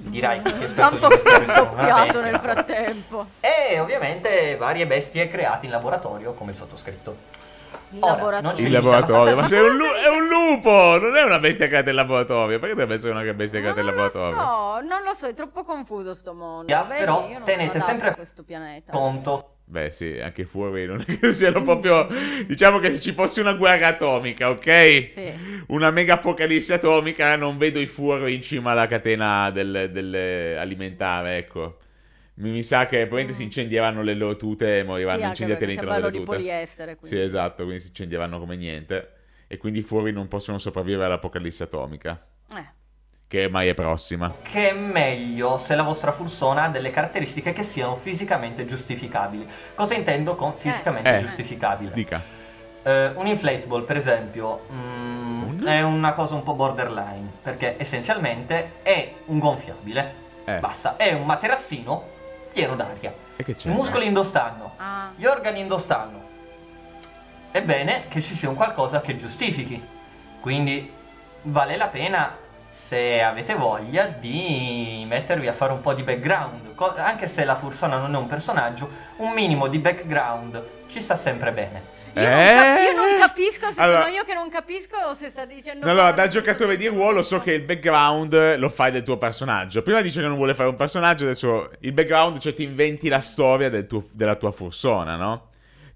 dirai che tanto che è scoppiato nel frattempo e ovviamente varie bestie create in laboratorio come il sottoscritto il Ora, laboratorio. Il laboratorio, ma se è un, lu- è un lupo, non è una bestia creata in laboratorio. Perché deve essere una bestia creata in del non laboratorio? so, non lo so, è troppo confuso sto mondo. Yeah, Vedi, però io non tenete sempre sempre- questo pianeta. Pronto. Beh, sì, anche fuori non è che siano proprio. Diciamo che se ci fosse una guerra atomica, ok? Sì. Una mega apocalisse atomica, non vedo i fuori in cima alla catena del, del alimentare, ecco. Mi, sa che probabilmente mm. si incendiavano le loro tute e moriranno sì, incendiate all'interno delle tute. di poliestere. Quindi. Sì, esatto, quindi si incendiavano come niente. E quindi fuori non possono sopravvivere all'apocalisse atomica. Eh. Che mai è prossima. Che è meglio se la vostra fursona ha delle caratteristiche che siano fisicamente giustificabili. Cosa intendo con eh. fisicamente eh. giustificabile? Dica. Uh, un inflatable, per esempio, mm, è una cosa un po' borderline, perché essenzialmente è un gonfiabile. Eh. Basta, è un materassino pieno d'aria. I muscoli indossano. ah. gli organi indossano. Ebbene che ci sia un qualcosa che giustifichi. Quindi vale la pena se avete voglia di mettervi a fare un po' di background, anche se la Fursona non è un personaggio, un minimo di background ci sta sempre bene. Io, eh? non, cap- io non, capisco, se allora, sono io che non capisco o se sta dicendo... No, allora, da giocatore di ruolo so che il background lo fai del tuo personaggio. Prima dice che non vuole fare un personaggio, adesso il background, cioè ti inventi la storia del tuo, della tua Fursona, no?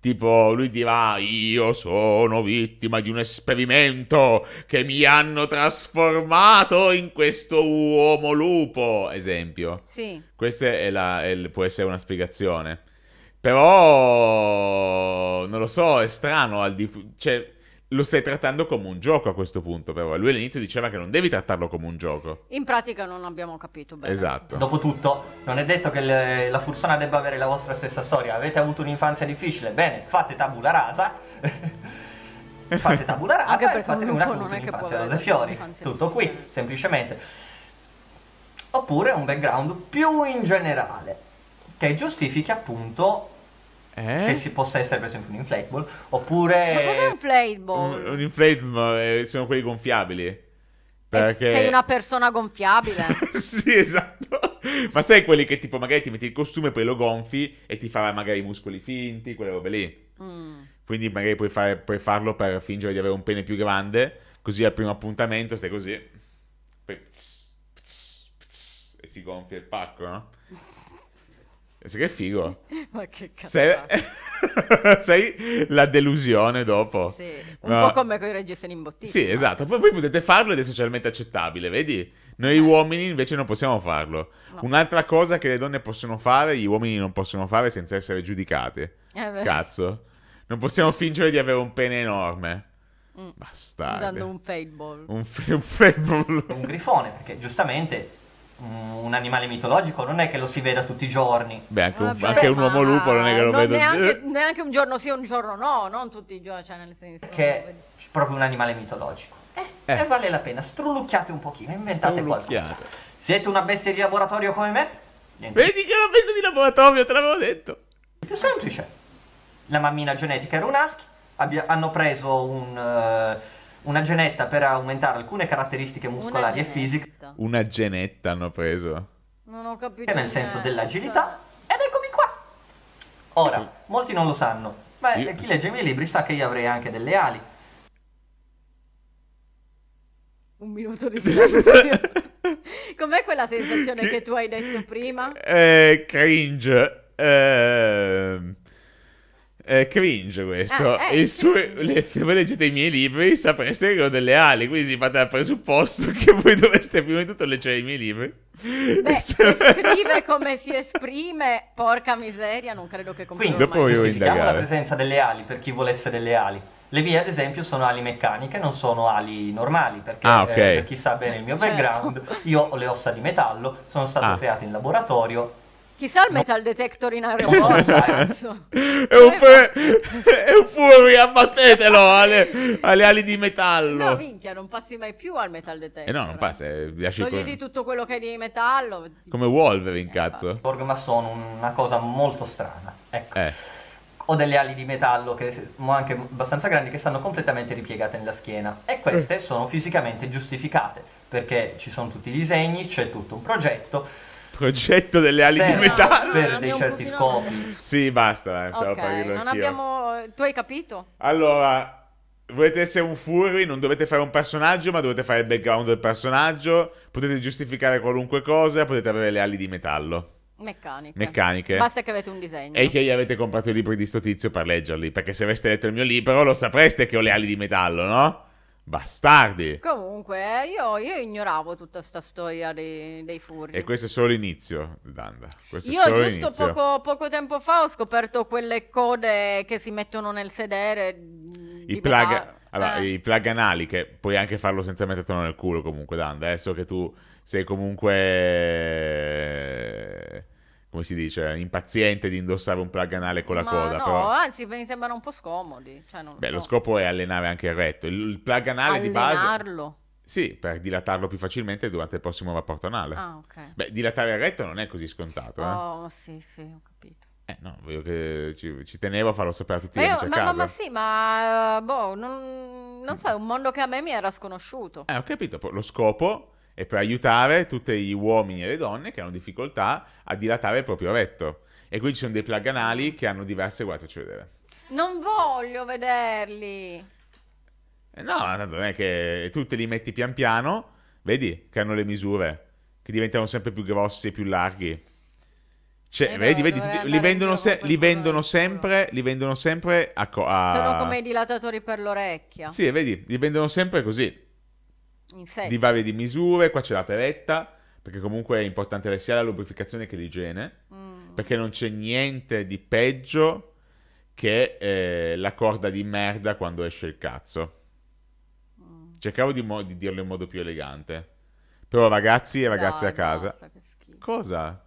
Tipo, lui dirà: Io sono vittima di un esperimento che mi hanno trasformato in questo uomo lupo. Esempio. Sì. Questa è la, è, può essere una spiegazione. Però non lo so, è strano. Al di, cioè, lo stai trattando come un gioco a questo punto, però. Lui all'inizio diceva che non devi trattarlo come un gioco. In pratica non abbiamo capito bene. Esatto. Dopotutto, non è detto che le, la Fursona debba avere la vostra stessa storia. Avete avuto un'infanzia difficile, bene, fate tabula rasa. fate tabula rasa Anche e fate una cosa un'infanzia rose fiori. Tutto qui, semplicemente. Oppure un background più in generale, che giustifichi appunto eh? Che si possa essere per esempio un inflatable oppure. Ma un inflatable? Un, un inflatable eh, sono quelli gonfiabili. Eh, Perché... Sei una persona gonfiabile. sì, esatto. Ma sai quelli che tipo magari ti metti il costume e poi lo gonfi e ti fa magari i muscoli finti, quelle robe lì. Mm. Quindi magari puoi, fare, puoi, farlo per fingere di avere un pene più grande, così al primo appuntamento stai così. Poi pss, pss, pss, e si gonfia il pacco, no? Sì, che figo. Ma che cazzo. Se... Sai la delusione dopo. Sì, un Ma... po' come con i registroni in bottiglia. Sì, esatto. Poi voi potete farlo ed è socialmente accettabile, vedi? Noi eh. uomini invece non possiamo farlo. No. Un'altra cosa che le donne possono fare, gli uomini non possono fare senza essere giudicate. Eh cazzo. Non possiamo fingere di avere un pene enorme. Mm. Bastardo. Usando un fade Un, fe- un fade Un grifone, perché giustamente Mm, un animale mitologico, non è che lo si veda tutti i giorni. Beh, anche, ah, un, Vabbè, anche un uomo lupo non è che lo vedo neanche, eh. neanche un giorno sì, un giorno no, non tutti i giorni, cioè nel senso. Che è proprio un animale mitologico. Eh, eh. eh vale la pena, strulucchiate un pochino, inventate qualcosa. Siete una bestia di laboratorio come me? Niente. Vedi che è una bestia di laboratorio, te l'avevo detto. Più semplice. La mammina genetica era un husky, abbia, hanno preso un... Uh, una genetta per aumentare alcune caratteristiche muscolari e fisiche. Una genetta hanno preso. Non ho capito. Che eh, nel niente. senso dell'agilità. Ed eccomi qua. Ora, molti non lo sanno, ma io... chi legge i miei libri sa che io avrei anche delle ali. Un minuto di silenzio. Com'è quella sensazione che tu hai detto prima? Eh, cringe. Ehm. È eh, cringe questo. Ah, eh, su- le, se voi leggete i miei libri sapreste che ho delle ali, quindi si parte dal presupposto che voi dovreste prima di tutto leggere i miei libri. Beh, se scrive come si esprime, porca miseria, non credo che comprerò Quindi, dopo io indagare. la presenza delle ali per chi volesse delle ali. Le mie, ad esempio, sono ali meccaniche, non sono ali normali, perché ah, okay. eh, per chi sa bene il mio certo. background, io ho le ossa di metallo, sono state ah. create in laboratorio Chissà il metal detector in aeroporto, cazzo. è, un fe- è un furia, abbattetelo alle, alle ali di metallo. No, minchia, non passi mai più al metal detector. Eh no, non passa. Eh. Lasci eh. Togliti come... tutto quello che hai di metallo. Come Wolverine, eh, cazzo. Borg, ma sono una cosa molto strana. Ecco. Eh. Ho delle ali di metallo che anche abbastanza grandi che stanno completamente ripiegate nella schiena e queste eh. sono fisicamente giustificate perché ci sono tutti i disegni, c'è tutto un progetto progetto delle ali Senta, di metallo. Per dei certi scopi. Sì, basta. Eh, okay, non anch'io. abbiamo... Eh, tu hai capito? Allora... Volete essere un furry, non dovete fare un personaggio, ma dovete fare il background del personaggio. Potete giustificare qualunque cosa, potete avere le ali di metallo. Meccaniche. Meccaniche. Basta che avete un disegno. E che gli avete comprato i libri di sto tizio per leggerli. Perché se aveste letto il mio libro lo sapreste che ho le ali di metallo, no? Bastardi! Comunque, io, io ignoravo tutta questa storia dei, dei furri. E questo è solo l'inizio, Danda. Questo io giusto poco, poco, tempo fa ho scoperto quelle code che si mettono nel sedere. Mm, I plug, beta... allora, eh. I plug anali, che puoi anche farlo senza metterlo nel culo comunque, Danda. Adesso eh. che tu sei comunque come si dice, impaziente di indossare un plug anale con la Ma coda. No, però... anzi, mi sembrano un po' scomodi. Cioè, lo Beh, so. lo scopo è allenare anche il retto. Il, il plug anale Allenarlo. di base... Allenarlo? Sì, per dilatarlo più facilmente durante il prossimo rapporto anale. Ah, ok. Beh, dilatare il retto non è così scontato, eh? Oh, sì, sì, ho capito. Eh no, voglio che ci, ci tenevo a farlo sapere a tutti ma io, ma, ma, ma, sì, ma eh, boh, non, non so, è un mondo che a me mi era sconosciuto. Eh, ho capito, lo scopo e per aiutare tutti gli uomini e le donne che hanno difficoltà a dilatare il proprio retto. E qui ci sono dei plug anali che hanno diverse, guardateci vedere. Non voglio vederli! Eh, no, tanto non è che tu te li metti pian piano, vedi che hanno le misure, che diventano sempre più grossi e più larghi. Cioè, eh vedi, no, vedi, tutti, li, vendono se, li, vendono sempre, li vendono sempre a, a... Sono come i dilatatori per l'orecchia. Sì, vedi, li vendono sempre così di varie di misure, qua c'è la peretta, perché comunque è importante sia la lubrificazione che l'igiene, mm. perché non c'è niente di peggio che eh, la corda di merda quando esce il cazzo. Mm. Cercavo di, mo- di, dirlo in modo più elegante. Però ragazzi e ragazze Dai, a casa... Basta, cosa?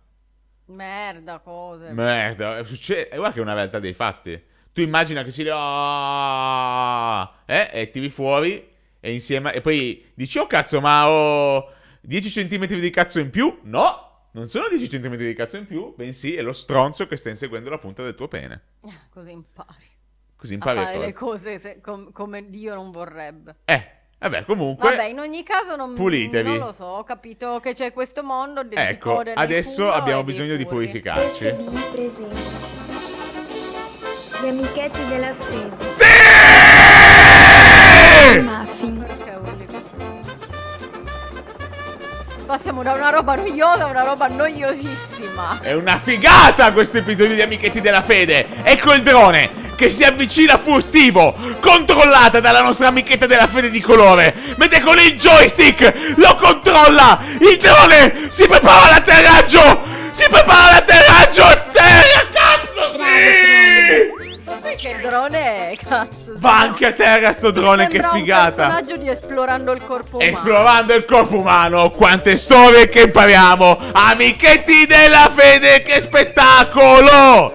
Merda, cose. Merda, eh, succede... Eh, guarda che è una realtà dei fatti. Tu immagina che si... Oh! Eh, e tiri fuori e insieme. E poi dici, oh cazzo, ma ho 10 cm di cazzo in più? No! Non sono 10 cm di cazzo in più, bensì è lo stronzo che sta inseguendo la punta del tuo pene. Ah, così impari. Così impari a fare le cose se, com, come Dio non vorrebbe. Eh, Vabbè, comunque. Vabbè, in ogni caso non, pulitevi. non lo so, ho capito che c'è questo mondo del Ecco, adesso abbiamo bisogno di purificarci. Adesso presento gli amichetti della fede. Sì! Passiamo da una roba noiosa a una roba noiosissima. È una figata questo episodio di Amichetti della Fede. Ecco il drone che si avvicina furtivo, controllata dalla nostra amichetta della fede di colore. Mentre con il joystick, lo controlla. Il drone si prepara all'atterraggio. Si prepara all'atterraggio. Terra, cazzo, sì! perché il drone è cazzo. Va anche a terra sto drone, che figata. Un personaggio di esplorando il corpo umano. Esplorando il corpo umano, quante storie che impariamo. Amichetti della fede, che spettacolo!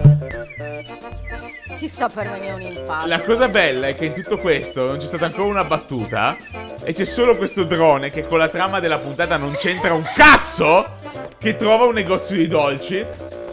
ci sta per venire un infarto. La cosa bella è che in tutto questo non c'è stata ancora una battuta. E c'è solo questo drone che con la trama della puntata non c'entra un cazzo. Che trova un negozio di dolci.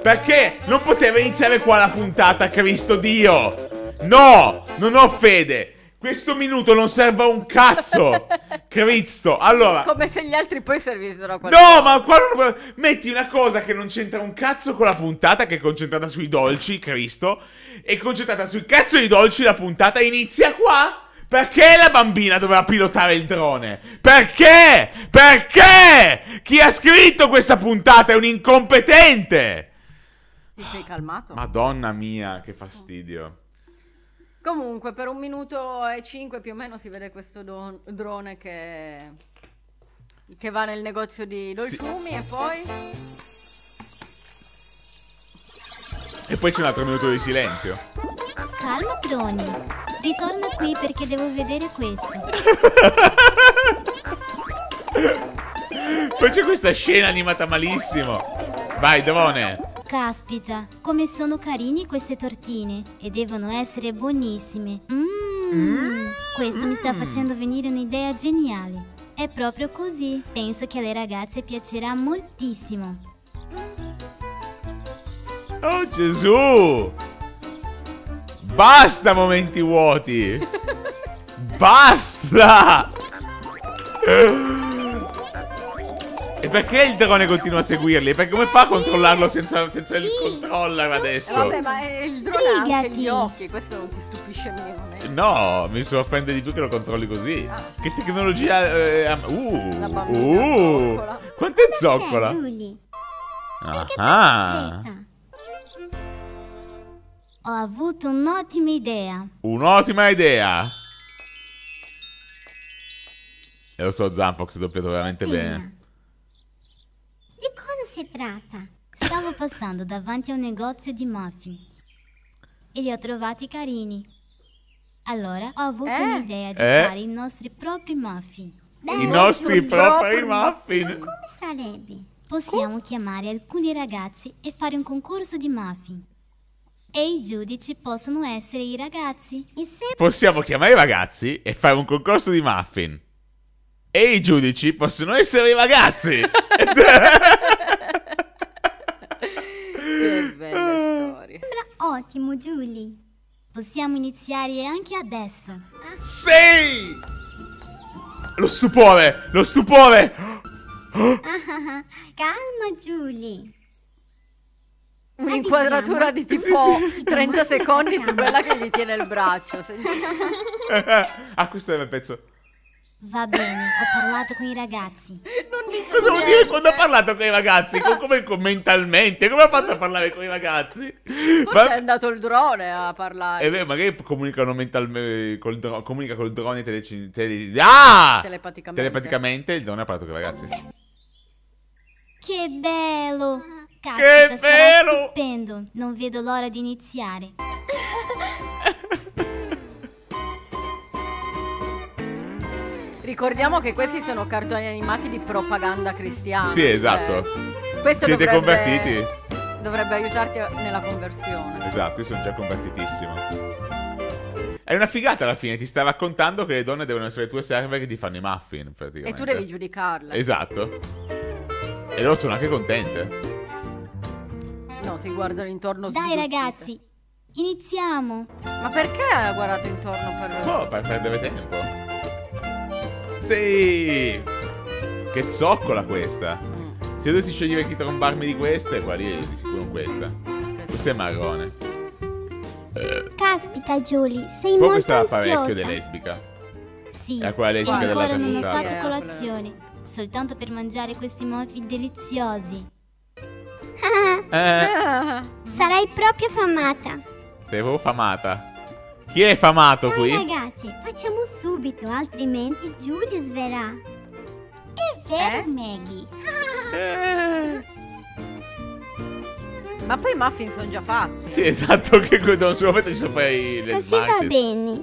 Perché non poteva iniziare qua la puntata, Cristo Dio. No, non ho fede. Questo minuto non serve a un cazzo! Cristo! Allora. Come se gli altri poi servissero a qualcosa. No, ma qua non... Metti una cosa che non c'entra un cazzo con la puntata, che è concentrata sui dolci, Cristo. E concentrata sui cazzo di dolci, la puntata inizia qua. Perché la bambina doveva pilotare il drone? Perché? Perché? Chi ha scritto questa puntata è un incompetente! Ti sei calmato? Madonna mia, che fastidio. Comunque, per un minuto e cinque più o meno si vede questo don- drone che... che va nel negozio di dolciumi sì. e poi. E poi c'è un altro minuto di silenzio. Calma, drone. Ritorna qui perché devo vedere questo. poi c'è questa scena animata malissimo. Vai, drone. Caspita, come sono carini queste tortine e devono essere buonissime. Mmm, mm. questo mm. mi sta mm. facendo venire un'idea geniale. È proprio così. Penso che alle ragazze piacerà moltissimo. Oh Gesù! Basta momenti vuoti! Basta! E perché il drone continua a seguirli? Perché come fa a controllarlo senza, senza il controller adesso? Eh, vabbè, ma il drone ha anche gli occhi, questo non ti stupisce minimamente. No, mi sorprende di più che lo controlli così. Ah. Che tecnologia... eh, am- uh, La uh, uh, zoccola. quanto è zoccola? Giulia? Ah, Ho avuto un'ottima idea. un'ottima idea. E lo so, Zanfox è doppiato veramente Sì. bene si tratta? Stavo passando davanti a un negozio di muffin e li ho trovati carini. Allora ho avuto eh? un'idea di eh? fare i nostri propri muffin. Beh, I nostri propri muffin? Ma come sarebbe? Possiamo come? chiamare alcuni ragazzi e fare un concorso di muffin. E i giudici possono essere i ragazzi. Se... Possiamo chiamare i ragazzi e fare un concorso di muffin. E i giudici possono essere i ragazzi. Ottimo, Julie. Possiamo iniziare anche adesso. Sì! Lo stupore! Lo stupore! Calma, Julie. Un'inquadratura di tipo sì, sì. 30 secondi più bella che gli tiene il braccio. ah, questo è il pezzo. Va bene, ho parlato con i ragazzi. Non Cosa vuol dire quando ha parlato con i ragazzi? Però... Come, come mentalmente? Come ha fatto a parlare con i ragazzi? Forse Ma... è andato il drone a parlare. E eh beh, magari comunicano mentalmente col drone, comunica col drone tele... Ah! Telepaticamente. Telepaticamente il drone ha parlato con i ragazzi. Che bello! Ah. Caspita, che bello! Stupendo, non vedo l'ora di iniziare. Ricordiamo che questi sono cartoni animati di propaganda cristiana. Sì, cioè, esatto. Cioè, Siete dovrebbe, convertiti? Dovrebbe aiutarti nella conversione. Esatto, io sono già convertitissimo. È una figata alla fine, ti stai raccontando che le donne devono essere le tue serve che ti fanno i muffin, praticamente. E tu devi giudicarle. Esatto. E loro sono anche contente. No, si guardano intorno. Dai ragazzi, iniziamo. Ma perché guardato intorno per... Oh, per perdere tempo. Sì! Che zoccola questa! Mm. Se dovessi scegliere chi trombarmi di queste, quali è di sicuro questa. Questa è marrone. Caspita, Julie, sei Poi molto questa ansiosa. parecchio de lesbica. Sì. Era quella lesbica della ancora non hai fatto colazione, soltanto per mangiare questi muffin deliziosi. eh. Sarai proprio famata. Sei proprio famata. Chi è famato eh, qui? ragazzi, facciamo subito, altrimenti Giulio sverà. È vero, eh? Maggie. eh. Ma poi i muffin sono già fatti. Sì, esatto, che non si mette ci sono poi le Così smarties. va bene.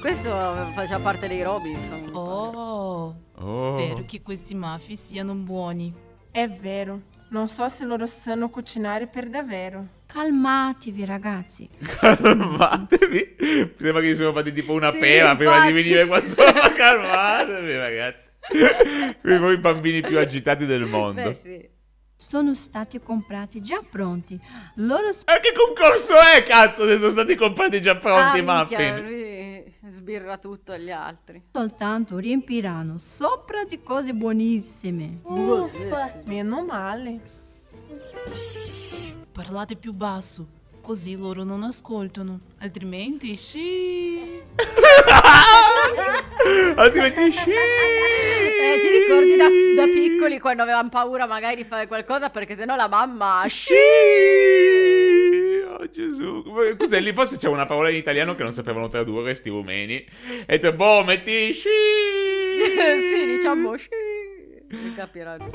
Questo faceva parte dei Robinson. Oh, oh. Spero che questi muffin siano buoni. È vero. Non so se loro sanno cucinare per davvero. Calmatevi, ragazzi. calmatevi? Sembra che si sono fatti tipo una sì, pera infatti. prima di venire qua sopra. calmatevi, ragazzi. Qui voi bambini più agitati del mondo. Beh, sì. Sono stati comprati già pronti. Loro... Eh, che concorso è, cazzo, se sono stati comprati già pronti ah, i muffin? Lui sbirra tutto agli altri. Soltanto riempiranno sopra di cose buonissime. Uffa! Meno male. Shhh, parlate più basso, così loro non ascoltano. Altrimenti, shhh. Altrimenti, shhh. Eh, ti ricordi da, da, piccoli quando avevamo paura magari di fare qualcosa perché sennò la mamma... Shhh! Oh, Gesù, cos'è lì? Forse c'è una parola in italiano che non sapevano tradurre sti rumeni. E tu, boh, metti sci! sì, diciamo sci! Mi capiranno.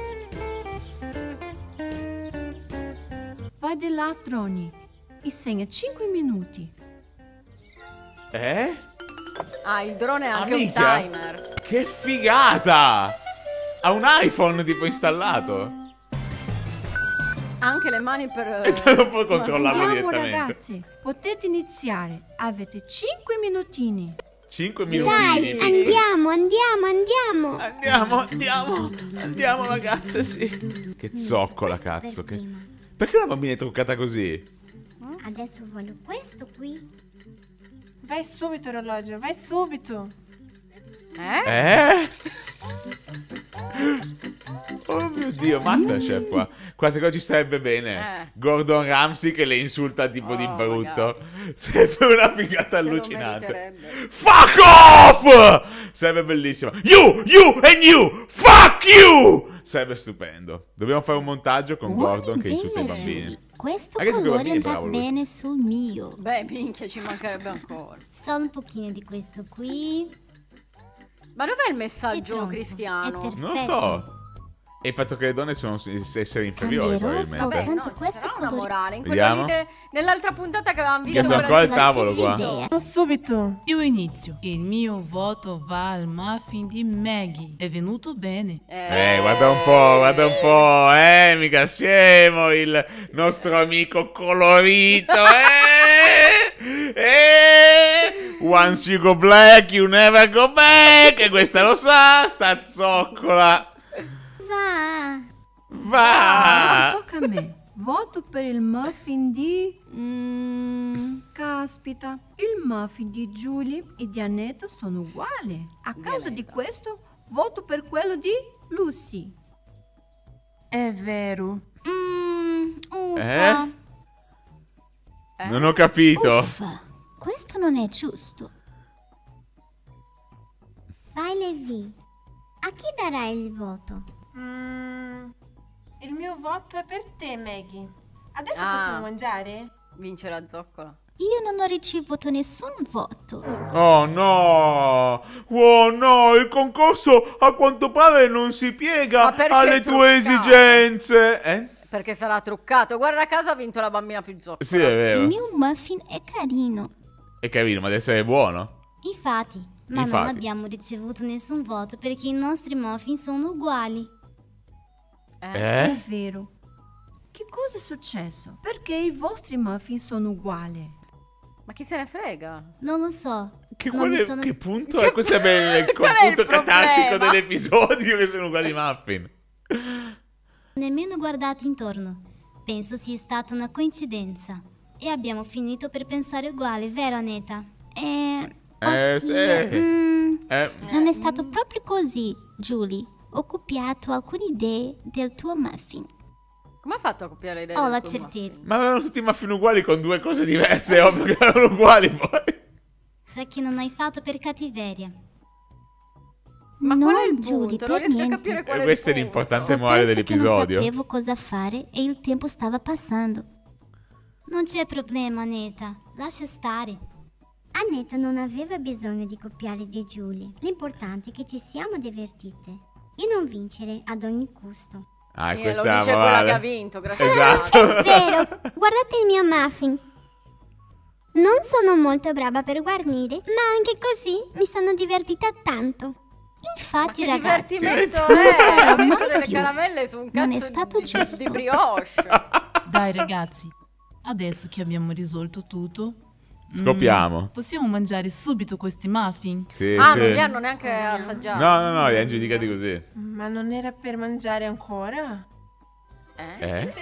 Vai di là, Troni, e segna 5 minuti. Eh? Ah, il drone ha anche Amica, un timer. Che figata! Ha un iPhone tipo installato anche le mani per... E se lo può controllare direttamente. ragazzi, potete iniziare. Avete 5 minutini. 5 minuti. Dai, andiamo, andiamo, andiamo. Andiamo, andiamo. Andiamo, ragazze, sì. Che zoccola, cazzo. che... Perché la bambina è truccata così? Adesso voglio questo qui. Vai subito, orologio, vai subito. Eh? Eh? Oh mio dio, Masterchef qua. Quasi qua ci sarebbe bene. Eh. Gordon Ramsay che le insulta tipo oh, di brutto. Sarebbe una figata allucinante. Fuck off! Sarebbe bellissimo. You, you and you! Fuck you! Sarebbe stupendo. Dobbiamo fare un montaggio con Vuoi Gordon che insulta i bambini. Questo Anche colore bambini, andrà bravo, bene sul mio. Beh, minchia, ci mancherebbe ancora. Solo un pochino di questo qui. Ma dov'è il messaggio cristiano? Non lo so. E il fatto che le donne sono essere inferiori, probabilmente. Vabbè, tanto no, questo è una morale. In quella de, nell'altra puntata che avevamo visto... Che sono ancora al tavolo qua. Idea. Subito. Io inizio. Il mio voto va al muffin di Maggie. È venuto bene. Eh, eh guarda un po', guarda un po'. Eh, mica scemo il nostro amico colorito. eh! Eh! Once you go black, you never go back. E questa lo sa, sta zoccola. Va! Ah, tocca a me. Voto per il muffin di... Mm, caspita, il muffin di Julie e di Annetta sono uguali. A causa di questo, voto per quello di Lucy. È vero. Mm, eh? uffa. Eh? eh? Non ho capito. Uffa, questo non è giusto. Vai Levi, a chi darai il voto? Mm. Il mio voto è per te, Maggie. Adesso Ah. possiamo mangiare? Vince la zoccola. Io non ho ricevuto nessun voto. Oh no! Oh no! Il concorso a quanto pare non si piega alle tue esigenze! Eh? Perché sarà truccato. Guarda caso ha vinto la bambina più zoccola. Sì, è vero. Il mio muffin è carino. È carino, ma deve essere buono. Infatti, ma non abbiamo ricevuto nessun voto perché i nostri muffin sono uguali. Eh? eh? È vero. Che cosa è successo? Perché i vostri muffin sono uguali? Ma chi se ne frega? Non lo so. Che, non quale, sono... che punto che... è? Questo è bel, il punto catartico dell'episodio che sono uguali i muffin. Nemmeno guardate intorno. Penso sia stata una coincidenza. E abbiamo finito per pensare uguale, vero Aneta? E... Eh, eh oh sì. mm, eh. Non è stato proprio così, Julie ho copiato alcune idee del tuo muffin. Come ha fatto a copiare le idee? Ho la certezza. Ma avevano tutti i muffin uguali con due cose diverse, è ovvio che erano uguali poi. Sai che non hai fatto per cattiveria. Ma non qual è il giuri punto? Non riesco niente. a Questo è l'importante morale dell'episodio. Non sapevo cosa fare e il tempo stava passando. Non c'è problema, Aneta. Lascia stare. Aneta non aveva bisogno di copiare di Julie. L'importante è che ci siamo divertite e non vincere ad ogni costo. Ah, eh, questa lo dice quella che ha vinto, grazie. Esatto. È vero. Guardate il mio muffin. Non sono molto brava per guarnire, ma anche così mi sono divertita tanto. Infatti, ma che ragazzi, divertimento è mettere le caramelle su un cazzo non è stato di, giusto. di brioche. Dai, ragazzi, adesso che abbiamo risolto tutto, Scopriamo. Mm, possiamo mangiare subito questi muffin? Sì, ah, sì. non li hanno neanche assaggiati. No, no, no, li hanno giudicati così. Ma non era per mangiare ancora? Eh? eh?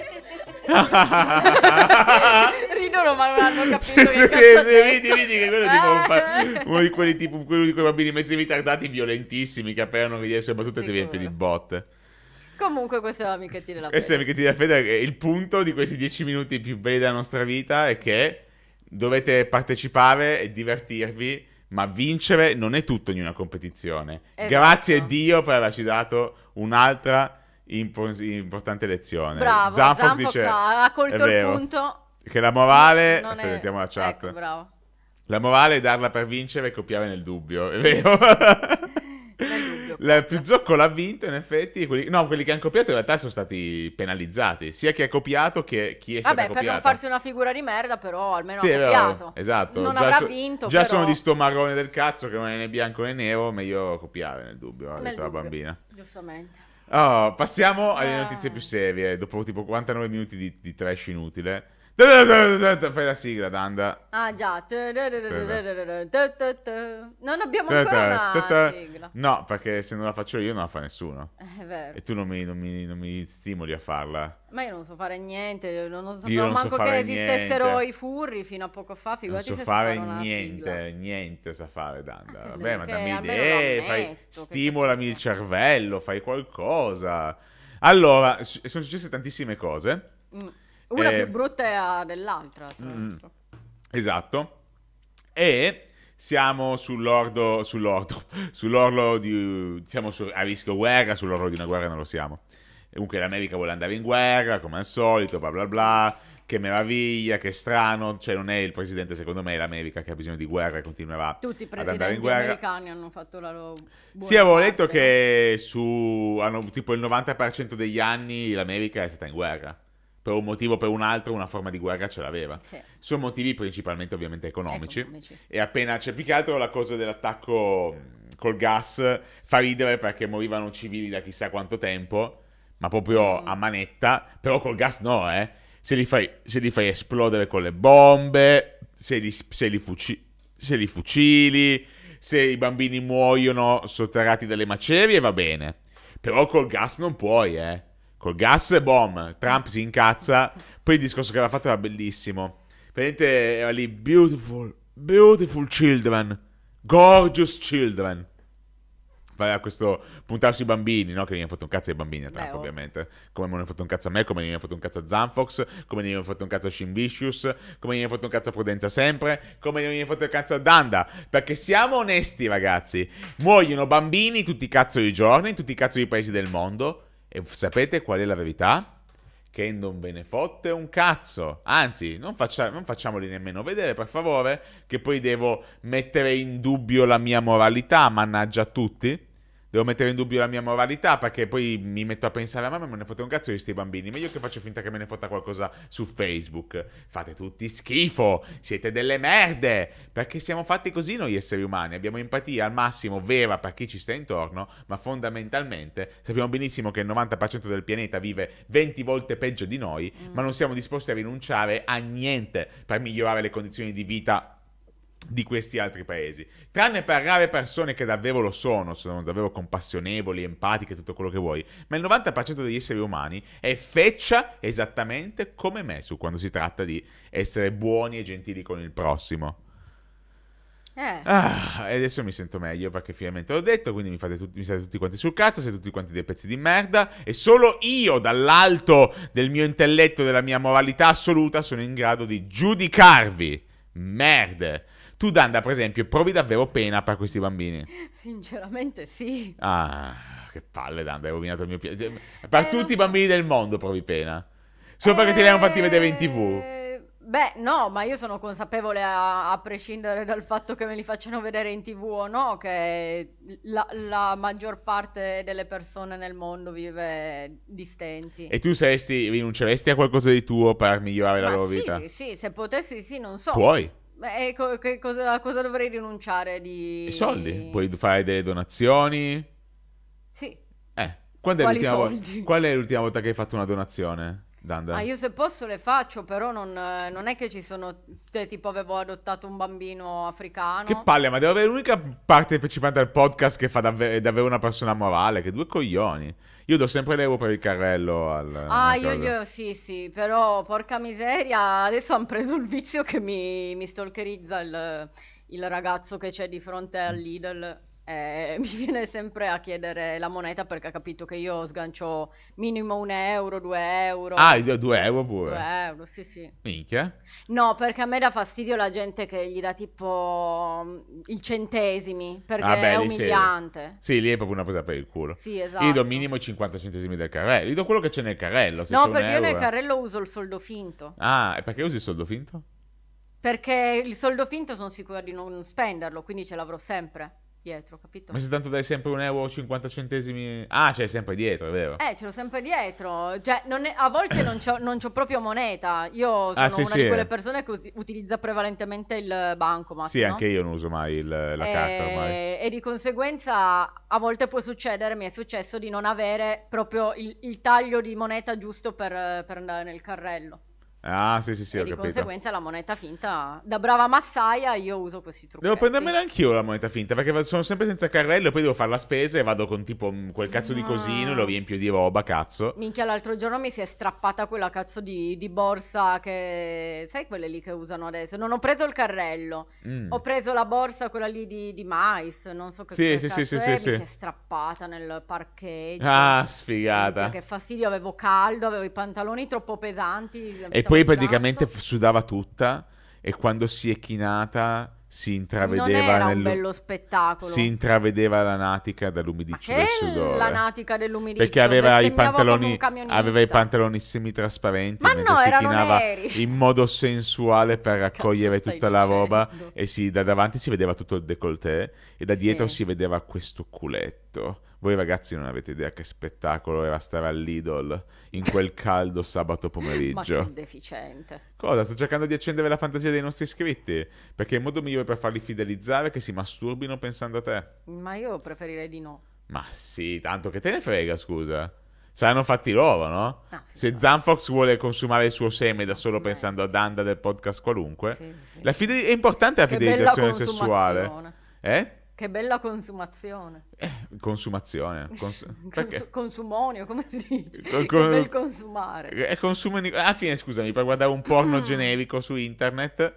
Ridono ma non hanno capito sì, che sì, sì, vedi, vedi che quello è tipo un pa- uno di quelli tipo quello di quei bambini mezzi ritardati violentissimi che aprono dietro le battute e ti riempie di botte. Comunque questo è Amichetti della Fede. Questo è Amichetti della Fede, il punto di questi dieci minuti più belli della nostra vita è che dovete partecipare e divertirvi, ma vincere non è tutto in una competizione. Esatto. Grazie Dio per averci dato un'altra impo- importante lezione. Bravo, Zanfox, dice, ha, ha colto il punto. Che la morale... Non Aspetta, è... la chat. Ecco, bravo. La morale è darla per vincere e copiare nel dubbio, è vero? La più Pizzocco l'ha vinto, in effetti. Quelli... No, quelli che hanno copiato in realtà sono stati penalizzati. Sia chi ha copiato che chi è stato Vabbè, copiato. per non farsi una figura di merda, però almeno sì, ha copiato. Vero, esatto. Non già avrà so, vinto, Già però... sono di sto marrone del cazzo che non è né bianco né nero, meglio copiare nel dubbio, ha detto dubbio. la bambina. Giustamente. Oh, passiamo alle eh. notizie più serie, dopo tipo 49 minuti di, di trash inutile. Fai la sigla, Danda. Ah, già. Non abbiamo ancora la sigla. No, perché se non la faccio io non la fa nessuno. Eh, è vero. E tu non mi, non mi, non mi stimoli a farla. Ma io non so fare niente. Non, so, io non manco so che esistessero i furri fino a poco fa. Non so fare niente. Sigla. Niente sa fare, Danda. Ah, Vabbè, ma dammi idee. Fai, stimolami il cervello. Fai qualcosa. Allora, sono successe tantissime cose. Mm una eh, più brutta dell'altra, tra mm, l'altro. Esatto. E siamo sull'ordo, sull'ordo, sull'orlo di, siamo su, a rischio guerra, sull'orlo di una guerra non lo siamo. E comunque l'America vuole andare in guerra, come al solito, bla bla bla, che meraviglia, che strano, cioè non è il presidente, secondo me l'America che ha bisogno di guerra e continuerà Tutti i presidenti americani hanno fatto la loro Sì, avevo parte. letto che su hanno, tipo il 90% degli anni l'America è stata in guerra per un motivo o per un altro una forma di guerra ce l'aveva. Sì. Sono motivi principalmente ovviamente economici. economici. E appena c'è cioè, più che altro la cosa dell'attacco col gas fa ridere perché morivano civili da chissà quanto tempo, ma proprio mm. a manetta, però col gas no, eh. Se li fai, se li fai esplodere con le bombe, se li, se li, fuci, se li fucili, se i bambini muoiono sotterrati dalle macerie va bene. Però col gas non puoi, eh col gas, e bom, Trump si incazza. Poi il discorso che aveva fatto era bellissimo. Vedete, era lì, beautiful, beautiful children, gorgeous children. Poi a questo puntarsi sui bambini, no? Che ne hanno fatto un cazzo ai bambini a Trump, Beh, oh. ovviamente. Come non ne ha fatto un cazzo a me, come ne hanno fatto un cazzo a Zanfox, come ne hanno fatto un cazzo a Shinvicius, come ne hanno fatto un cazzo a Prudenza sempre, come ne hanno fatto un cazzo a Danda. Perché siamo onesti, ragazzi. Muoiono bambini tutti i cazzo di giorni, in tutti i cazzo di paesi del mondo e sapete qual è la verità? Che non ve ne fotte un cazzo. Anzi, non, faccia, non facciamoli nemmeno vedere, per favore, che poi devo mettere in dubbio la mia moralità, mannaggia a tutti devo mettere in dubbio la mia moralità perché poi mi metto a pensare a mamma me ne fate un cazzo di questi bambini meglio che faccio finta che me ne fotta qualcosa su Facebook fate tutti schifo siete delle merde perché siamo fatti così noi esseri umani abbiamo empatia al massimo vera per chi ci sta intorno ma fondamentalmente sappiamo benissimo che il 90% del pianeta vive 20 volte peggio di noi mm. ma non siamo disposti a rinunciare a niente per migliorare le condizioni di vita di questi altri paesi, tranne per rare persone che davvero lo sono, sono davvero compassionevoli, empatiche, tutto quello che vuoi, ma il 90% degli esseri umani è feccia esattamente come me su quando si tratta di essere buoni e gentili con il prossimo. Eh. Ah, adesso mi sento meglio perché finalmente l'ho detto, quindi mi, fate tutti, mi state tutti quanti sul cazzo, siete tutti quanti dei pezzi di merda e solo io dall'alto del mio intelletto, della mia moralità assoluta sono in grado di giudicarvi. Merde. Tu, Danda, per esempio, provi davvero pena per questi bambini? Sinceramente sì. Ah, che palle, Danda, hai rovinato il mio piacere. Cioè, per eh, tutti i bambini del mondo provi pena. Solo eh... perché te li hanno fatti vedere in tv. Eh, beh, no, ma io sono consapevole a, a, prescindere dal fatto che me li facciano vedere in tv o no, che la, la, maggior parte delle persone nel mondo vive di stenti. E tu saresti, rinunceresti a qualcosa di tuo per migliorare ma la loro sì, vita? Sì, se potessi sì, non so. Puoi. Beh, co- cosa, a cosa dovrei rinunciare? Di... I soldi? Puoi fare delle donazioni? Sì. Eh, quando è volta, qual è l'ultima volta che hai fatto una donazione? Danda. Ah, io se posso le faccio, però non, non è che ci sono. Cioè, tipo, avevo adottato un bambino africano. Che palle, ma devo avere l'unica partecipante al podcast che fa davvero, davvero una persona morale. Che due coglioni. Io do sempre l'euro per il carrello al... Ah, io, io sì, sì, però porca miseria, adesso hanno preso il vizio che mi, mi stalkerizza il, il ragazzo che c'è di fronte al mm. Lidl eh, mi viene sempre a chiedere la moneta perché ha capito che io sgancio minimo un euro, due euro. Ah, due euro pure. Due euro, sì, sì. Minchia. No, perché a me dà fastidio la gente che gli dà tipo mm, i centesimi, perché ah, beh, è umiliante. Sei... Sì, lì è proprio una presa per il culo. Sì, esatto. Io do minimo 50 centesimi del carrello, io do quello che c'è nel carrello. no, perché io nel carrello uso il soldo finto. Ah, e perché usi il soldo finto? Perché il soldo finto sono sicura di non spenderlo, quindi ce l'avrò sempre dietro, capito? Ma se tanto dai sempre un euro 50 centesimi... Ah, c'è sempre dietro, è vero? Eh, ce l'ho sempre dietro. Cioè, è... a volte non c'ho, proprio moneta. Io ah, sono ah, sì, una sì. di quelle persone che utilizza prevalentemente il bancomat, Sì, no? anche io non uso mai il, la e... Eh, carta ormai. E di conseguenza a volte può succedere, mi è successo, di non avere proprio il, il taglio di moneta giusto per, per andare nel carrello. Ah, sì, sì, sì, e ho di capito. conseguenza la moneta finta, da brava massaia io uso questi trucchi. Devo prendermela anch'io la moneta finta, perché sono sempre senza carrello, poi devo fare la spesa e vado con tipo quel cazzo di cosino e lo riempio di roba, cazzo. Minchia, l'altro giorno mi si è strappata quella cazzo di, di, borsa che... Sai quelle lì che usano adesso? Non ho preso il carrello, mm. ho preso la borsa, quella lì di, di mais, non so che sì, che sì, cazzo sì, è, sì, mi sì. si è strappata nel parcheggio. Ah, sfigata. Minchia, che fastidio, avevo caldo, avevo i pantaloni troppo pesanti. E poi praticamente sudava tutta e quando si è chinata si intravedeva non era un bello spettacolo si intravedeva la natica dall'umidiccio del sudore la natica dell'umidiccio perché aveva i pantaloni aveva i pantaloni semitrasparenti ma no, si chinava neri. in modo sensuale per raccogliere Cazzo, tutta la dicendo. roba e si, da davanti si vedeva tutto il décolleté e da dietro sì. si vedeva questo culetto voi ragazzi non avete idea che spettacolo era stare all'Idol in quel caldo sabato pomeriggio. Ma che deficiente. Cosa? Sto cercando di accendere la fantasia dei nostri iscritti, perché è il modo migliore per farli fidelizzare è che si masturbino pensando a te. Ma io preferirei di no. Ma sì, tanto che te ne frega, scusa. Saranno fatti loro, no? Ah, sì, Se certo. Zanfox vuole consumare il suo seme da solo pensando a Danda del podcast qualunque, sì, sì. Fidel- è importante la fidelizzazione sessuale. Eh? Che bella consumazione. Eh, consumazione. Cons- Cons- consumonio, come si dice? Con- che bel consumare. È eh, consumani- Alla fine, scusami, per guardare un porno mm. generico su internet,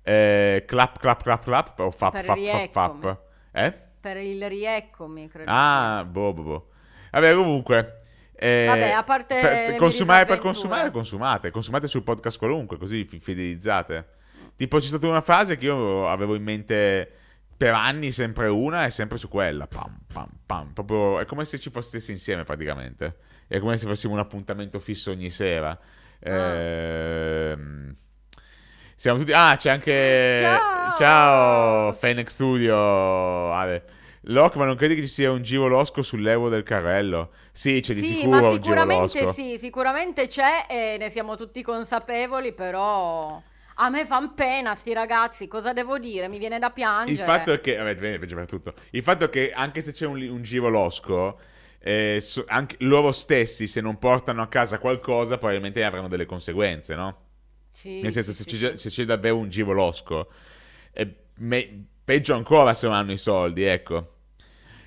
eh, clap, clap, clap, clap, o fap, per fap, fap, fap, fap. Eh? Per il rieccomi, credo. Ah, boh, boh, boh. Vabbè, comunque... Eh, Vabbè, a parte... Per, consumare per consumare, consumate. Consumate sul podcast qualunque, così fidelizzate. Tipo, c'è stata una frase che io avevo in mente per anni sempre una e sempre su quella. Pam, pam, pam. Proprio è come se ci fossimo insieme praticamente. È come se fossimo un appuntamento fisso ogni sera. Ah. Ehm... Siamo tutti. Ah, c'è anche. Ciao, Ciao Fennec Studio. Ale. Loc, ma non credi che ci sia un giro losco sull'evo del carrello? Sì, c'è di sì, sicuro un giro losco. Sì, sicuramente c'è e ne siamo tutti consapevoli, però... A me fan pena sti ragazzi, cosa devo dire? Mi viene da piangere. Il fatto è che, vabbè, viene per tutto. Il fatto è che anche se c'è un, un giro losco, eh, so, anche loro stessi se non portano a casa qualcosa probabilmente avranno delle conseguenze, no? Sì. Nel senso, sì, se, sì, c'è, sì. se, c'è, davvero un giro losco, eh, me, peggio ancora se non hanno i soldi, ecco.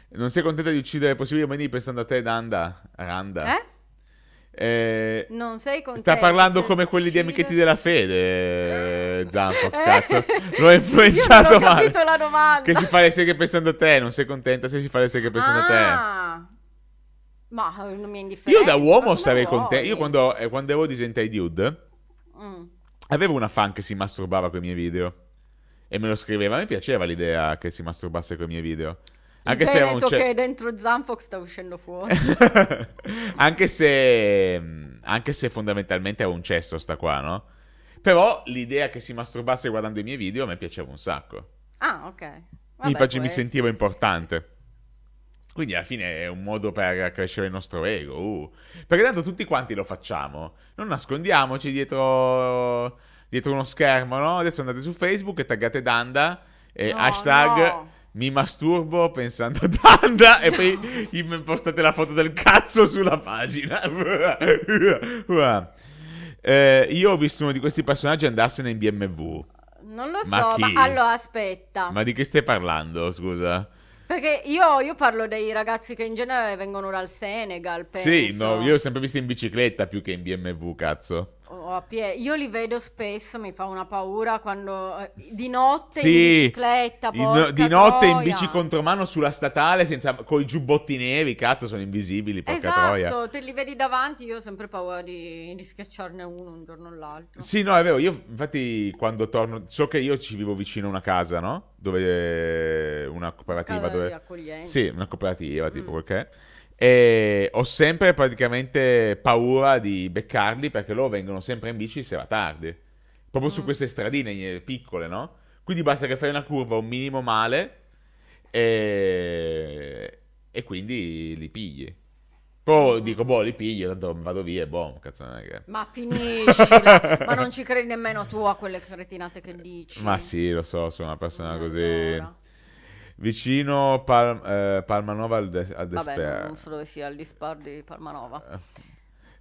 Non sei contenta di uccidere possibili uomini pensando a te, Danda? Randa? Eh? Eh, non sei contento. Sta parlando come quelli di Amichetti della Fede, eh, Zampox, eh, L'ho influenzato Io non ho male. capito la domanda. Che si fa le seghe pensando a te, non sei contenta se si fa le seghe pensando ah. a te. Ah. Ma eh, non mi è indifferente. Io da uomo sarei contento. Io quando, eh, quando ero di Gentai Dude, mm. avevo una fan che si masturbava con i miei video. E me lo scriveva. A me piaceva l'idea che si masturbasse con i miei video. Anche se un ce... che dentro Zanfox sta uscendo fuori. anche, se, mm, anche se fondamentalmente è un cesso sta qua, no? Però l'idea che si masturbasse guardando i miei video a me piaceva un sacco. Ah, ok. Vabbè, mi, mi sentivo importante. Quindi alla fine è un modo per crescere il nostro ego. Uh. Perché tanto tutti quanti lo facciamo. Non nascondiamoci dietro, dietro uno schermo, no? Adesso andate su Facebook e taggate Danda. E no, hashtag no mi masturbo pensando a Tanda no. e poi mi postate la foto del cazzo sulla pagina. eh, io ho visto uno di questi personaggi andarsene in BMW. Non lo ma so, chi? ma allora aspetta. Ma di che stai parlando, scusa? Perché io, io, parlo dei ragazzi che in genere vengono dal Senegal, penso. Sì, no, io ho sempre visto in bicicletta più che in BMW, cazzo o a piedi. Io li vedo spesso, mi fa una paura quando eh, di notte sì, in bicicletta, in, di notte troia. in bici contromano sulla statale senza i giubbotti neri, cazzo, sono invisibili, porca esatto, troia. Esatto, te li vedi davanti, io ho sempre paura di, di schiacciarne uno un giorno o l'altro. Sì, no, è vero, io infatti quando torno so che io ci vivo vicino a una casa, no? Dove eh, una cooperativa dove... Sì, una cooperativa, mm. tipo quel che e ho sempre praticamente paura di beccarli perché loro vengono sempre in bici sera tardi. Proprio mm. su queste stradine eh, piccole, no? Quindi basta che fai una curva un minimo male e, e quindi li pigli. Poi mm. dico, boh, li piglio, tanto vado via e boh, cazzo non è che... Ma finisci, ma non ci credi nemmeno tu a quelle cretinate che dici. Ma sì, lo so, sono una persona così... Allora vicino Pal- eh, Palmanova al, de- al Vabbè, non so dove sia il dispar di Palmanova. Eh,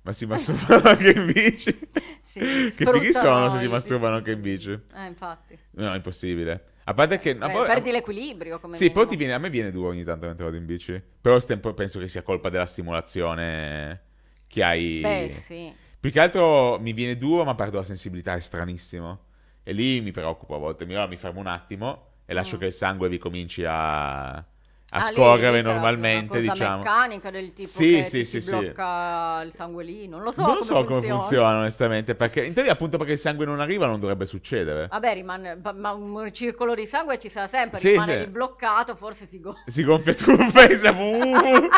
ma si masturbano anche in bici? Sì, che fighi sono se si masturbano anche in bici? Eh, infatti. No, è impossibile. A parte eh, che... Beh, poi, perdi l'equilibrio come Sì, minimo. poi ti viene... A me viene due ogni tanto mentre vado in bici. Però tempo penso che sia colpa della stimolazione che hai... Beh, sì. Più che altro mi viene duro, ma perdo la sensibilità, è stranissimo. E lì mi preoccupo a volte. Mi, allora, mi fermo un attimo e lascio mm. che il sangue ricominci a a ah, scorrere lì, esatto, normalmente, una cosa diciamo. meccanica del tipo sì, che sì, sì, sì. blocca il sangue lì, non lo so, non come, so funziona. come funziona onestamente, perché in teoria appunto perché il sangue non arriva non dovrebbe succedere. Vabbè, rimane ma un circolo di sangue ci sarà sempre, sì, rimane sì. bloccato, forse si gonfia. Si gonfia tu, pensa, uh, uh, uh.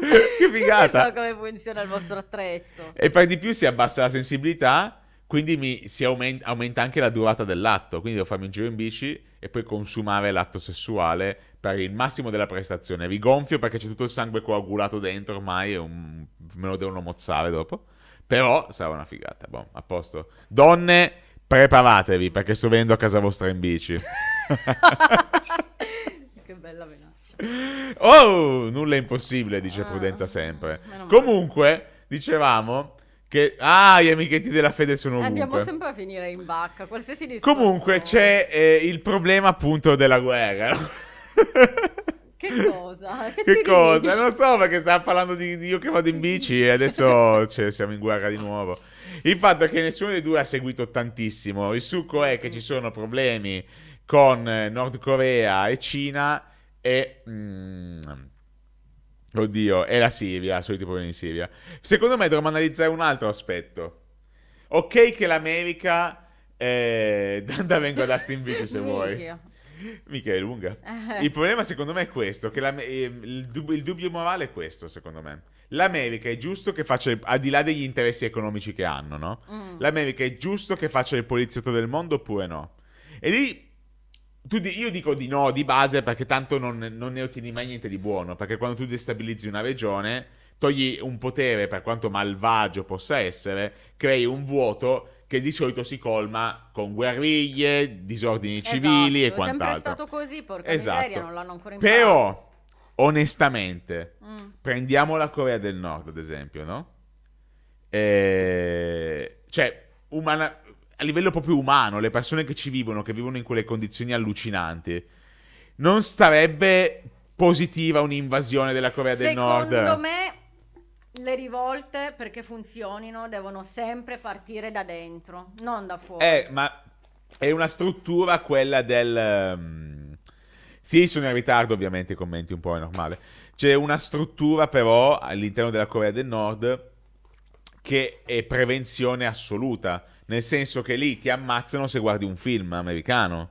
che figata. Non so come funziona il vostro attrezzo. E poi di più si abbassa la sensibilità quindi mi, si aument- aumenta anche la durata dell'atto, quindi devo farmi un giro in bici e poi consumare l'atto sessuale per il massimo della prestazione. Rigonfio perché c'è tutto il sangue coagulato dentro ormai e un... me lo devono mozzare dopo. Però sarà una figata, boh, a posto. Donne, preparatevi perché sto venendo a casa vostra in bici. che bella menaccia. Oh, nulla è impossibile, dice ah. Prudenza sempre. Comunque, dicevamo che... Ah, gli amichetti della fede sono ovunque. Andiamo sempre a finire in bacca, qualsiasi discorso. Comunque c'è eh, il problema appunto della guerra. Che cosa? Che, che cosa? Non so perché stava parlando di, di, io che vado in bici e adesso cioè, siamo in guerra di nuovo. Il fatto è che nessuno dei due ha seguito tantissimo. Il succo è che ci sono problemi con eh, Nord Corea e Cina e... Mm, Oddio, è la Siria, i soliti problemi in Siria. Secondo me dovremmo analizzare un altro aspetto. Ok che l'America... Eh, da vengo ad Astin Beach se vuoi. Mica è lunga. Eh. Il problema secondo me è questo, che la, ehm, il, dub- il, dubbio morale è questo secondo me. L'America è giusto che faccia, al di là degli interessi economici che hanno, no? Mm. L'America è giusto che faccia il poliziotto del mondo oppure no? E lì di, io dico di no di base perché tanto non, non, ne ottieni mai niente di buono. Perché quando tu destabilizzi una regione, togli un potere, per quanto malvagio possa essere, crei un vuoto che di solito si colma con guerriglie, disordini esatto, civili e quant'altro. È sempre stato così, porca esatto. miseria, non l'hanno ancora imparato. Però, onestamente, mm. prendiamo la Corea del Nord, ad esempio, no? E... Eh, cioè, umana a livello proprio umano, le persone che ci vivono, che vivono in quelle condizioni allucinanti, non sarebbe positiva un'invasione della Corea del Nord? Secondo me le rivolte, perché funzionino, devono sempre partire da dentro, non da fuori. Eh, ma è una struttura quella del... Ehm, sì, sono in ritardo ovviamente, i commenti un po' è normale. C'è una struttura però all'interno della Corea del Nord che è prevenzione assoluta nel senso che lì ti ammazzano se guardi un film americano.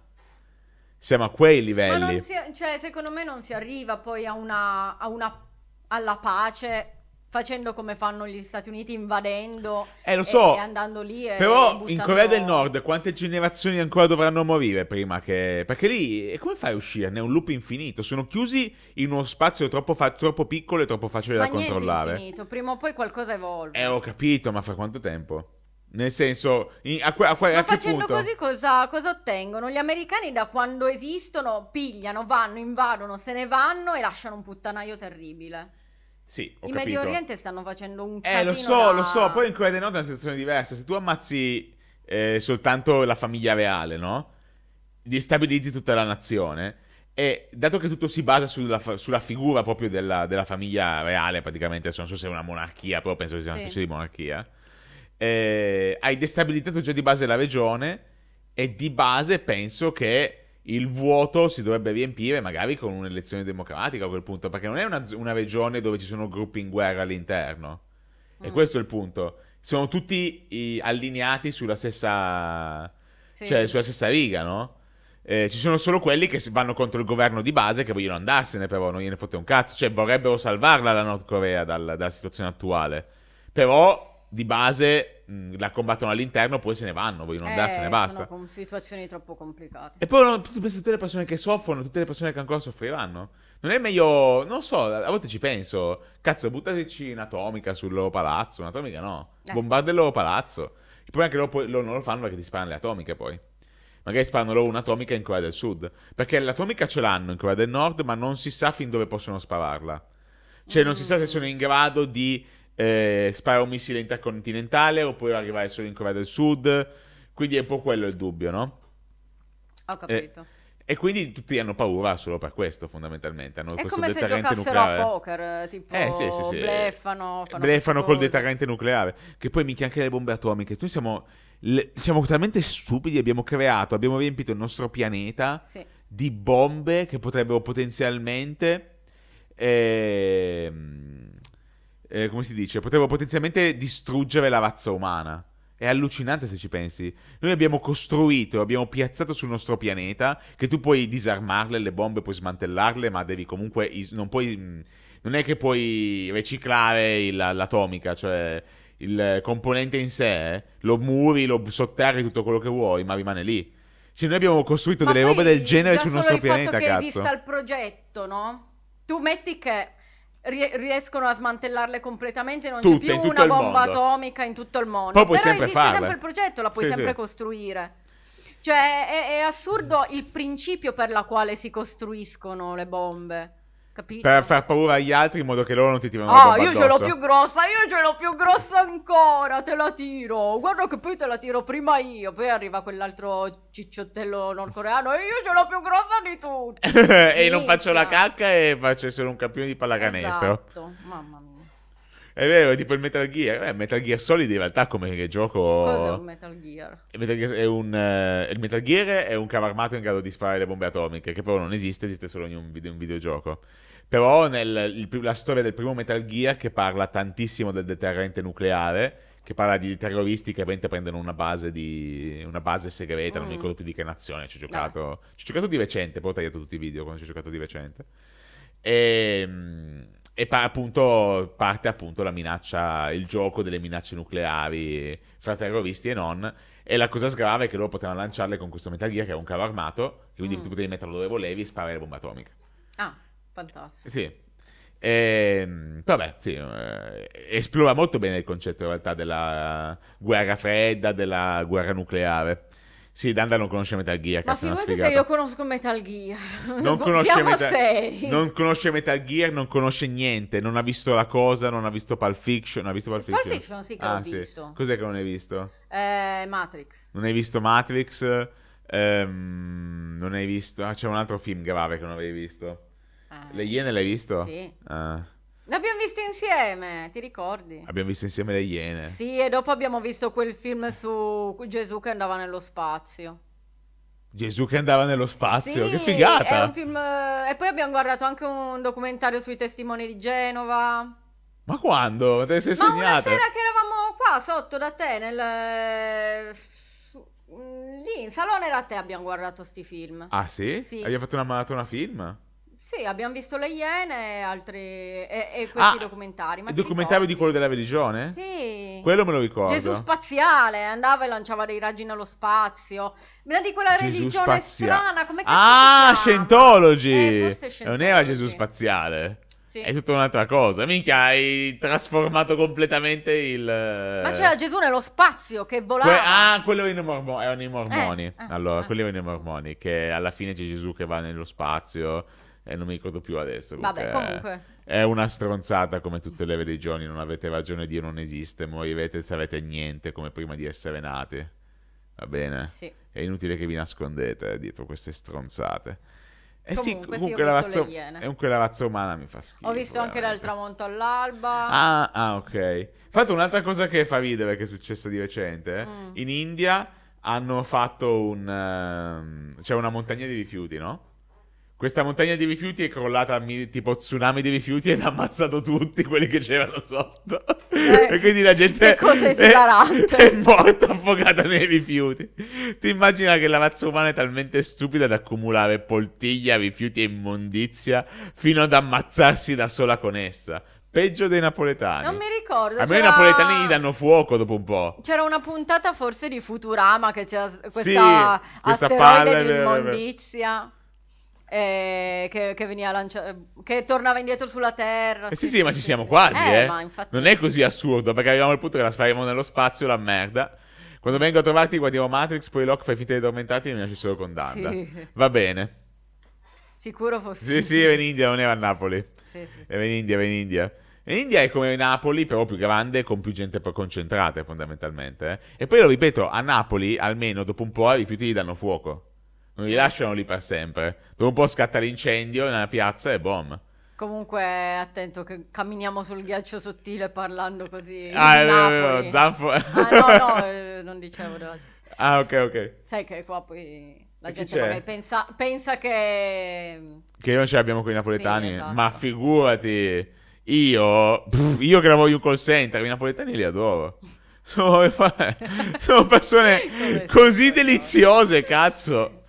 Siamo a quei livelli. Si, cioè, secondo me non si arriva poi a una, a una, alla pace facendo come fanno gli Stati Uniti, invadendo eh, lo so, e, andando lì. E però buttano... in Corea del Nord quante generazioni ancora dovranno morire prima che... Perché lì, e come fai a uscirne? È un loop infinito. Sono chiusi in uno spazio troppo, fa... troppo piccolo e troppo facile ma da controllare. Ma infinito, prima o poi qualcosa evolve. Eh, ho capito, ma fra quanto tempo? Nel senso, in, a, que- a, que- Ma a facendo punto? così cosa, cosa, ottengono? Gli americani da quando esistono pigliano, vanno, invadono, se ne vanno e lasciano un puttanaio terribile. Sì, ho In capito. Medio Oriente stanno facendo un casino Eh, lo so, da... lo so, poi in Corea del Nord è una situazione diversa. Se tu ammazzi eh, soltanto la famiglia reale, no? Destabilizzi tutta la nazione. E dato che tutto si basa sulla, sulla figura proprio della, della, famiglia reale, praticamente, non so se è una monarchia, però penso che sia una specie di monarchia eh, hai destabilizzato già di base la regione e di base penso che il vuoto si dovrebbe riempire magari con un'elezione democratica a quel punto, perché non è una, una regione dove ci sono gruppi in guerra all'interno. Mm. E questo è il punto. Sono tutti i, allineati sulla stessa, sì. cioè, sulla stessa riga, no? Eh, ci sono solo quelli che vanno contro il governo di base che vogliono andarsene, però non gliene fotte un cazzo. Cioè, vorrebbero salvarla la Nord Corea dal, dalla situazione attuale. Però di base mh, mm, la combattono all'interno, poi se ne vanno, vogliono eh, andarsene, basta. Sono situazioni troppo complicate. E poi tutte le persone che soffrono, tutte le persone che ancora soffriranno. Non è meglio, non so, a volte ci penso, cazzo, buttateci un'atomica sul loro palazzo, un'atomica no, eh. bombarda il loro palazzo. Il problema è che loro, loro non lo fanno perché ti sparano le atomiche poi. Magari sparano loro un'atomica in Corea del Sud. Perché l'atomica ce l'hanno in Corea del Nord, ma non si sa fin dove possono spararla. Cioè, non si sa se mm. sono in grado di eh, spara un missile intercontinentale oppure arrivare solo in Corea del Sud. Quindi è un po' quello il dubbio, no? Ho eh, capito. Eh, e quindi tutti hanno paura solo per questo, fondamentalmente. Hanno è come se giocassero nucleare. a poker, tipo eh, sì, sì, sì. bleffano. bleffano col deterrente nucleare. Che poi minchia anche le bombe atomiche. Noi siamo, le, siamo talmente stupidi, abbiamo creato, abbiamo riempito il nostro pianeta sì. di bombe che potrebbero potenzialmente... Ehm, eh, come si dice, potevo potenzialmente distruggere la razza umana. È allucinante se ci pensi. Noi abbiamo costruito, abbiamo piazzato sul nostro pianeta che tu puoi disarmarle le bombe, puoi smantellarle, ma devi comunque. Non, puoi, mm, non è che puoi riciclare l'atomica, cioè il componente in sé, lo muri, lo sotterri, tutto quello che vuoi, ma rimane lì. Cioè, noi abbiamo costruito ma delle robe del genere sul nostro pianeta, cazzo. Ma che esista il progetto, no? Tu metti che riescono a smantellarle completamente, non Tutte, c'è più una bomba mondo. atomica in tutto il mondo. Poi puoi Però sempre farla. sempre il progetto, la puoi sì, sempre sì. costruire. Cioè è, è assurdo il principio per la quale si costruiscono le bombe. Capito? Per far paura agli altri in modo che loro non ti tirano ah, la io ce l'ho più grossa, io ce l'ho più grossa ancora, te la tiro. Guarda che poi te la tiro prima io, poi arriva quell'altro cicciottello nordcoreano e io ce l'ho più grossa di tutti. e Inizia. non faccio la cacca e faccio essere un campione di pallacanestro. Esatto, mamma mia. È vero, è tipo il Metal Gear. Eh, Metal Gear Solid in realtà come gioco... Cos'è un Metal Gear? Il Metal Gear è un, eh, il Metal Gear è un carro armato in grado di sparare le bombe atomiche, che però non esiste, esiste solo in un, video, un videogioco. Però nel, il, la storia del primo Metal Gear che parla tantissimo del deterrente nucleare, che parla di terroristi che ovviamente prendono una base, di, una base segreta, mm. non mi mm. ricordo più di che nazione, ci ho giocato, ci ho giocato di recente, poi ho tagliato tutti i video quando ci ho giocato di recente. E, ehm, e pa- appunto parte appunto la minaccia, il gioco delle minacce nucleari fra terroristi e non. E la cosa sgrave è che loro potevano lanciarle con questo Metal Gear, che è un cavo armato, quindi mm. tu potevi metterlo dove volevi e sparare le bombe atomiche. Ah, fantastico. Sì. E, ehm, vabbè, sì, eh, esplora molto bene il concetto in realtà della guerra fredda, della guerra nucleare. Sì, Danda non conosce Metal Gear. Ma figurati se io conosco Metal Gear. Non conosce, Meta... non conosce, Metal Gear, non conosce niente. Non ha visto la cosa, non ha visto Pulp Fiction. Non ha visto Pulp Fiction. Pulp Fiction sì che ah, l'ho sì. visto. Cos'è che non hai visto? Eh, Matrix. Non hai visto Matrix? Ehm, non hai visto... Ah, c'è un altro film grave che non avevi visto. Eh. Le Iene l'hai visto? Sì. Ah. L'abbiamo visto insieme, ti ricordi? Abbiamo visto insieme le Iene. Sì, e dopo abbiamo visto quel film su Gesù che andava nello spazio. Gesù che andava nello spazio, sì, che figata! Film... Eh, e poi abbiamo guardato anche un documentario sui testimoni di Genova. Ma quando? Ma te sei Ma sognate? una sera che eravamo qua sotto da te, nel... Mm, lì in salone da te abbiamo guardato sti film. Ah sì? sì. Abbiamo fatto una maratona film? Sì, abbiamo visto le Iene altri... e, e questi ah, documentari. Ma il documentario di quello della religione? Sì. Quello me lo ricordo. Gesù spaziale, andava e lanciava dei raggi nello spazio. Ma di quella Gesù religione spazia... strana, come Ah, Scientology! Eh, Scientology! Non era Gesù spaziale. Sì. È tutta un'altra cosa. Minchia, hai trasformato completamente il. Ma c'era Gesù nello spazio che volava. Que- ah, quello erano i, mormo- erano i mormoni. Eh, eh, allora, eh. quelli erano i mormoni. Che alla fine c'è Gesù che va nello spazio eh, non mi ricordo più adesso. Vabbè, comunque. È una stronzata come tutte le religioni, non avete ragione, Dio non esiste, morirete e avete niente come prima di essere nati. Va bene? Sì. È inutile che vi nascondete dietro queste stronzate. Eh comunque, sì, comunque, sì, la razza, eh, comunque la razza umana mi fa schifo. Ho visto anche dal tramonto all'alba. Ah, ah, ok. Infatti, un'altra cosa che fa ridere che è successa di recente. Eh, mm. In India hanno fatto un... Um, c'è cioè una montagna di rifiuti, no? Questa montagna di rifiuti è crollata tipo tsunami di rifiuti ed ha ammazzato tutti quelli che c'erano sotto. Eh, e quindi la gente è, è, morta affogata nei rifiuti. Ti immagina che la razza umana è talmente stupida da accumulare poltiglia, rifiuti e immondizia fino ad ammazzarsi da sola con essa. Peggio dei napoletani. Non mi ricordo. A me i napoletani gli danno fuoco dopo un po'. C'era una puntata forse di Futurama che c'era questa, sì, questa palla di Beh, beh, beh eh, che, che, veniva lanciato, che tornava indietro sulla Terra. Eh sì, sì, sì, ma ci siamo quasi, eh. eh. Infatti... Non è così assurdo, perché arriviamo al punto che la spariamo nello spazio, la merda. Quando vengo a trovarti guardiamo Matrix, poi Locke fai finta di addormentarti e mi lasci solo con Danda. Sì. Va bene. Sicuro fosse. Sì, sì, era in India, non era a Napoli. Sì, sì. Era in India, era in India. L'India è come Napoli, però più grande, con più gente concentrata fondamentalmente. Eh? E poi lo ripeto, a Napoli almeno dopo un po' i rifiuti gli danno fuoco. Non li lasciano lì per sempre. Dopo un po' scatta l'incendio nella piazza e boom. Comunque, attento che camminiamo sul ghiaccio sottile parlando così. Ah, no, no, no, Zanfo. ah, no, no, eh, non dicevo della... gente. Ah, ok, ok. Sai che qua poi la e gente pensa, pensa, che... Che non ce l'abbiamo con i napoletani. Sì, esatto. Ma figurati, io, pff, io che lavoro in un call center, i napoletani li adoro. Sono, sono persone così deliziose, cazzo.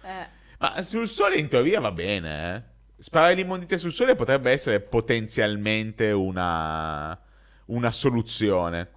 Ma sul sole in teoria va bene, eh. Sparare l'immondizia sul sole potrebbe essere potenzialmente una, una soluzione.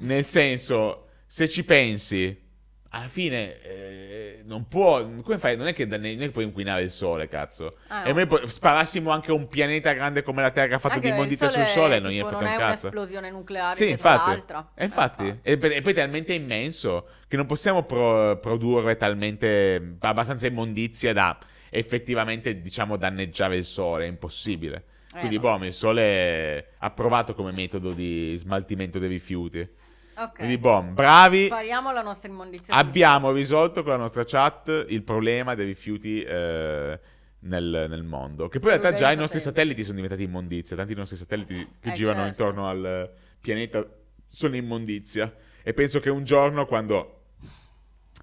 Nel senso, se ci pensi, alla fine eh, non può. Come fai? Non è che, non è che puoi inquinare il sole, cazzo. Ah, E noi sparassimo anche un pianeta grande come la Terra fatto di immondizia sul sole, è, non gli è fatto un cazzo. un'esplosione nucleare. Sì, infatti. L'altra. E eh, infatti, eh, infatti. E, poi è talmente immenso che non possiamo pro- produrre talmente abbastanza immondizia da effettivamente, diciamo, danneggiare il sole. È impossibile. Eh, Quindi, no. boh, il sole è approvato come metodo di smaltimento dei rifiuti. Okay. Quindi, bom, bravi. Spariamo la nostra immondizia. Abbiamo risolto con la nostra chat il problema dei rifiuti eh, nel, nel, mondo. Che poi in realtà già i nostri satelliti sono diventati immondizia. Tanti dei nostri satelliti che eh, girano certo. intorno al pianeta sono immondizia. E penso che un giorno, quando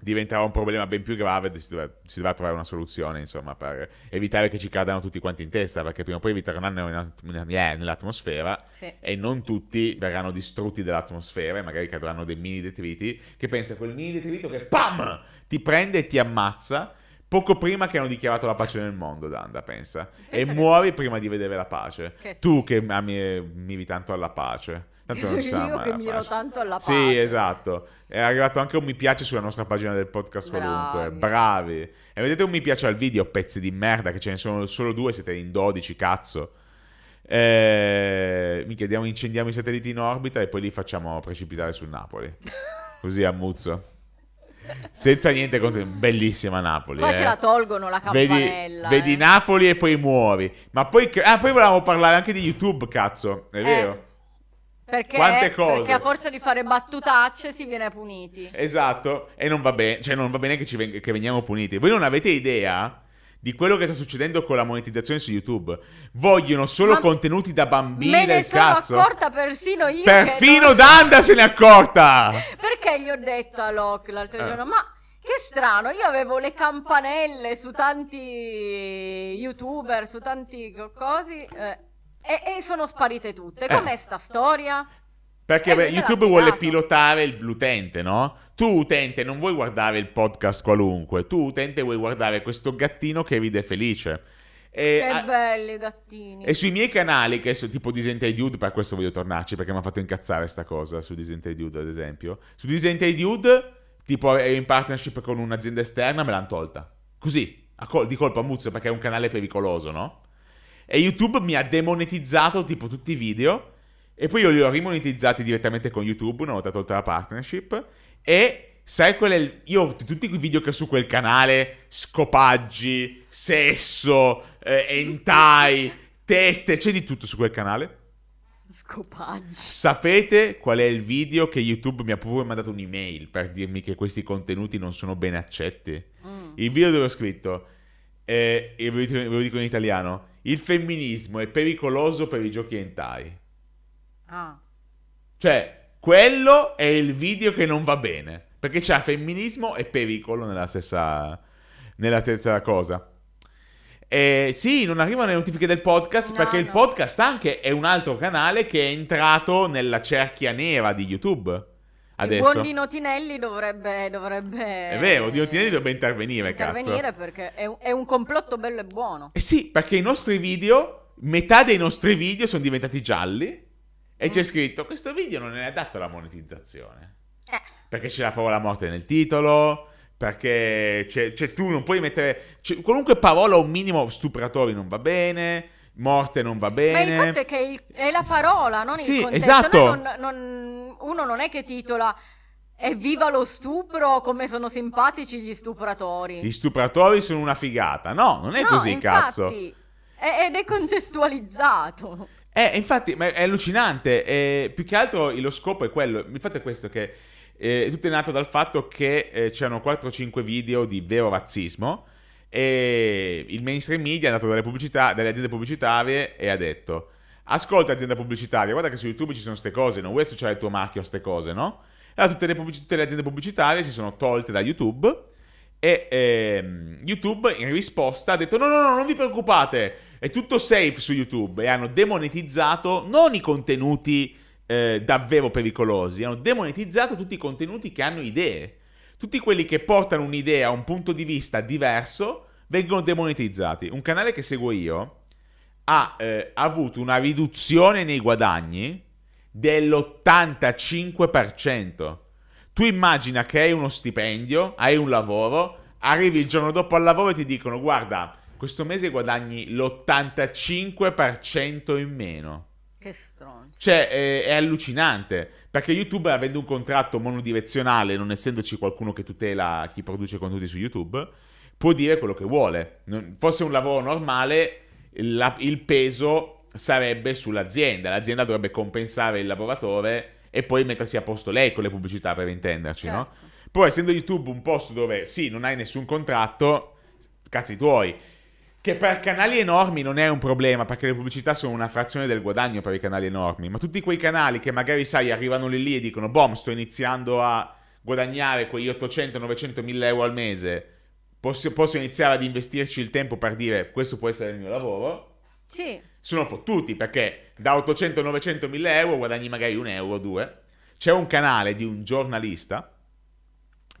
diventava un problema ben più grave, si doveva, si doveva trovare una soluzione, insomma, per evitare che ci cadano tutti quanti in testa, perché prima o poi vi torneranno in, in, in, nell'atmosfera sì. e non tutti verranno distrutti dall'atmosfera e magari cadranno dei mini detriti, che pensa quel mini detrito che PAM! ti prende e ti ammazza poco prima che hanno dichiarato la pace nel mondo, Danda, pensa. pensa e che... muori prima di vedere la pace. Che tu sì. che ami, miri tanto alla pace Tanto non sa Io che miro pace. tanto alla pace. Sì, esatto. È arrivato anche un mi piace sulla nostra pagina del podcast qualunque. Bravi. E vedete un mi piace al video, pezzi di merda, che ce ne sono solo due, siete in 12, cazzo. Eh, mi chiediamo, incendiamo i satelliti in orbita e poi li facciamo precipitare sul Napoli. Così a muzzo. Senza niente contro. Bellissima Napoli. Qua eh. ce la tolgono la campanella. Vedi, vedi eh. Napoli e poi muori. Ma poi. Ah, poi volevamo parlare anche di YouTube, cazzo. È eh, vero? Perché, Quante cose. perché a forza di fare battutacce si viene puniti. Esatto, e non va bene, cioè non va bene che, ci ven- che veniamo puniti. Voi non avete idea di quello che sta succedendo con la monetizzazione su YouTube. Vogliono solo Ma contenuti da bambini del cazzo? me ne sono accorta persino io. Perfino non... Danda se ne è accorta. Perché gli ho detto a Locke l'altro eh. giorno, ma che strano, io avevo le campanelle su tanti youtuber, su tanti cosi. Eh, e, e sono sparite tutte. Eh. Com'è eh. sta storia? Perché beh, YouTube vuole pilotare l'utente, no? Tu utente non vuoi guardare il podcast qualunque, tu utente vuoi guardare questo gattino che ride felice. E, che a... belli gattini. E sui miei canali, che sono tipo Disentei Dude, per questo voglio tornarci perché mi ha fatto incazzare sta cosa su Disentei Dude, ad esempio. Su Disentei Dude, tipo è in partnership con un'azienda esterna, me l'hanno tolta. Così, col- di colpa a muzzo perché è un canale pericoloso, no? E YouTube mi ha demonetizzato tipo tutti i video. E poi io li ho rimonetizzati direttamente con YouTube, una volta tolta la partnership. E sai qual è il... Io ho tutti i video che ho su quel canale, scopaggi, sesso, eh, hentai, tette, c'è di tutto su quel canale. Scopaggi. Sapete qual è il video che YouTube mi ha proprio mandato un'email per dirmi che questi contenuti non sono ben accetti? Mm. Il video dove ho scritto, eh, e ve lo dico in italiano, il femminismo è pericoloso per i giochi hentai. Ah. Cioè, quello è il video che non va bene. Perché c'è femminismo e pericolo nella stessa... Nella stessa cosa. Eh, sì, non arrivano le notifiche del podcast no, perché no. il podcast anche è un altro canale che è entrato nella cerchia nera di YouTube. Adesso. Il buon Dino Tinelli dovrebbe, dovrebbe... È vero, Dino Tinelli dovrebbe intervenire, intervenire cazzo. perché è un, è un complotto bello e buono. Eh sì, perché i nostri video, metà dei nostri video sono diventati gialli e mm. c'è scritto questo video non è adatto alla monetizzazione. Eh. Perché c'è la parola morte nel titolo, perché c'è, c'è tu non puoi mettere... Qualunque parola o un minimo stupratori non va bene morte non va bene. Ma il fatto è che il, è la parola, non sì, il contesto. Esatto. Non, non, uno non è che titola viva lo stupro, come sono simpatici gli stupratori. Gli stupratori sono una figata. No, non è no, così, infatti, cazzo. È, ed è contestualizzato. Eh, infatti, ma è allucinante. Eh, più che altro lo scopo è quello. Il fatto è questo che... Eh, tutto è nato dal fatto che eh, c'erano 4-5 video di vero razzismo e il mainstream media è andato dalle, pubblicità, dalle aziende pubblicitarie e ha detto: Ascolta, azienda pubblicitaria, guarda che su YouTube ci sono queste cose, non vuoi associare il tuo marchio a queste cose, no? E allora tutte le, pubblic- tutte le aziende pubblicitarie si sono tolte da YouTube. E ehm, YouTube in risposta ha detto: no, no, no, non vi preoccupate, è tutto safe su YouTube. E hanno demonetizzato non i contenuti eh, davvero pericolosi, hanno demonetizzato tutti i contenuti che hanno idee. Tutti quelli che portano un'idea, un punto di vista diverso, vengono demonetizzati. Un canale che seguo io ha eh, avuto una riduzione nei guadagni dell'85%. Tu immagina che hai uno stipendio, hai un lavoro, arrivi il giorno dopo al lavoro e ti dicono guarda, questo mese guadagni l'85% in meno. Che stronzo. Cioè, è, è, allucinante. Perché YouTube, avendo un contratto monodirezionale, non essendoci qualcuno che tutela chi produce contenuti su YouTube, può dire quello che vuole. Non, fosse un lavoro normale, la, il peso sarebbe sull'azienda. L'azienda dovrebbe compensare il lavoratore e poi mettersi a posto lei con le pubblicità, per intenderci, certo. no? Poi, essendo YouTube un posto dove, sì, non hai nessun contratto, cazzi tuoi. Che per canali enormi non è un problema, perché le pubblicità sono una frazione del guadagno per i canali enormi. Ma tutti quei canali che magari, sai, arrivano lì lì e dicono, boh, sto iniziando a guadagnare quegli 800, 900, 1000 euro al mese Posso, posso, iniziare ad investirci il tempo per dire questo può essere il mio lavoro. Sì. Sono fottuti perché da 800, 900, 1000 euro guadagni magari un euro, o due. C'è un canale di un giornalista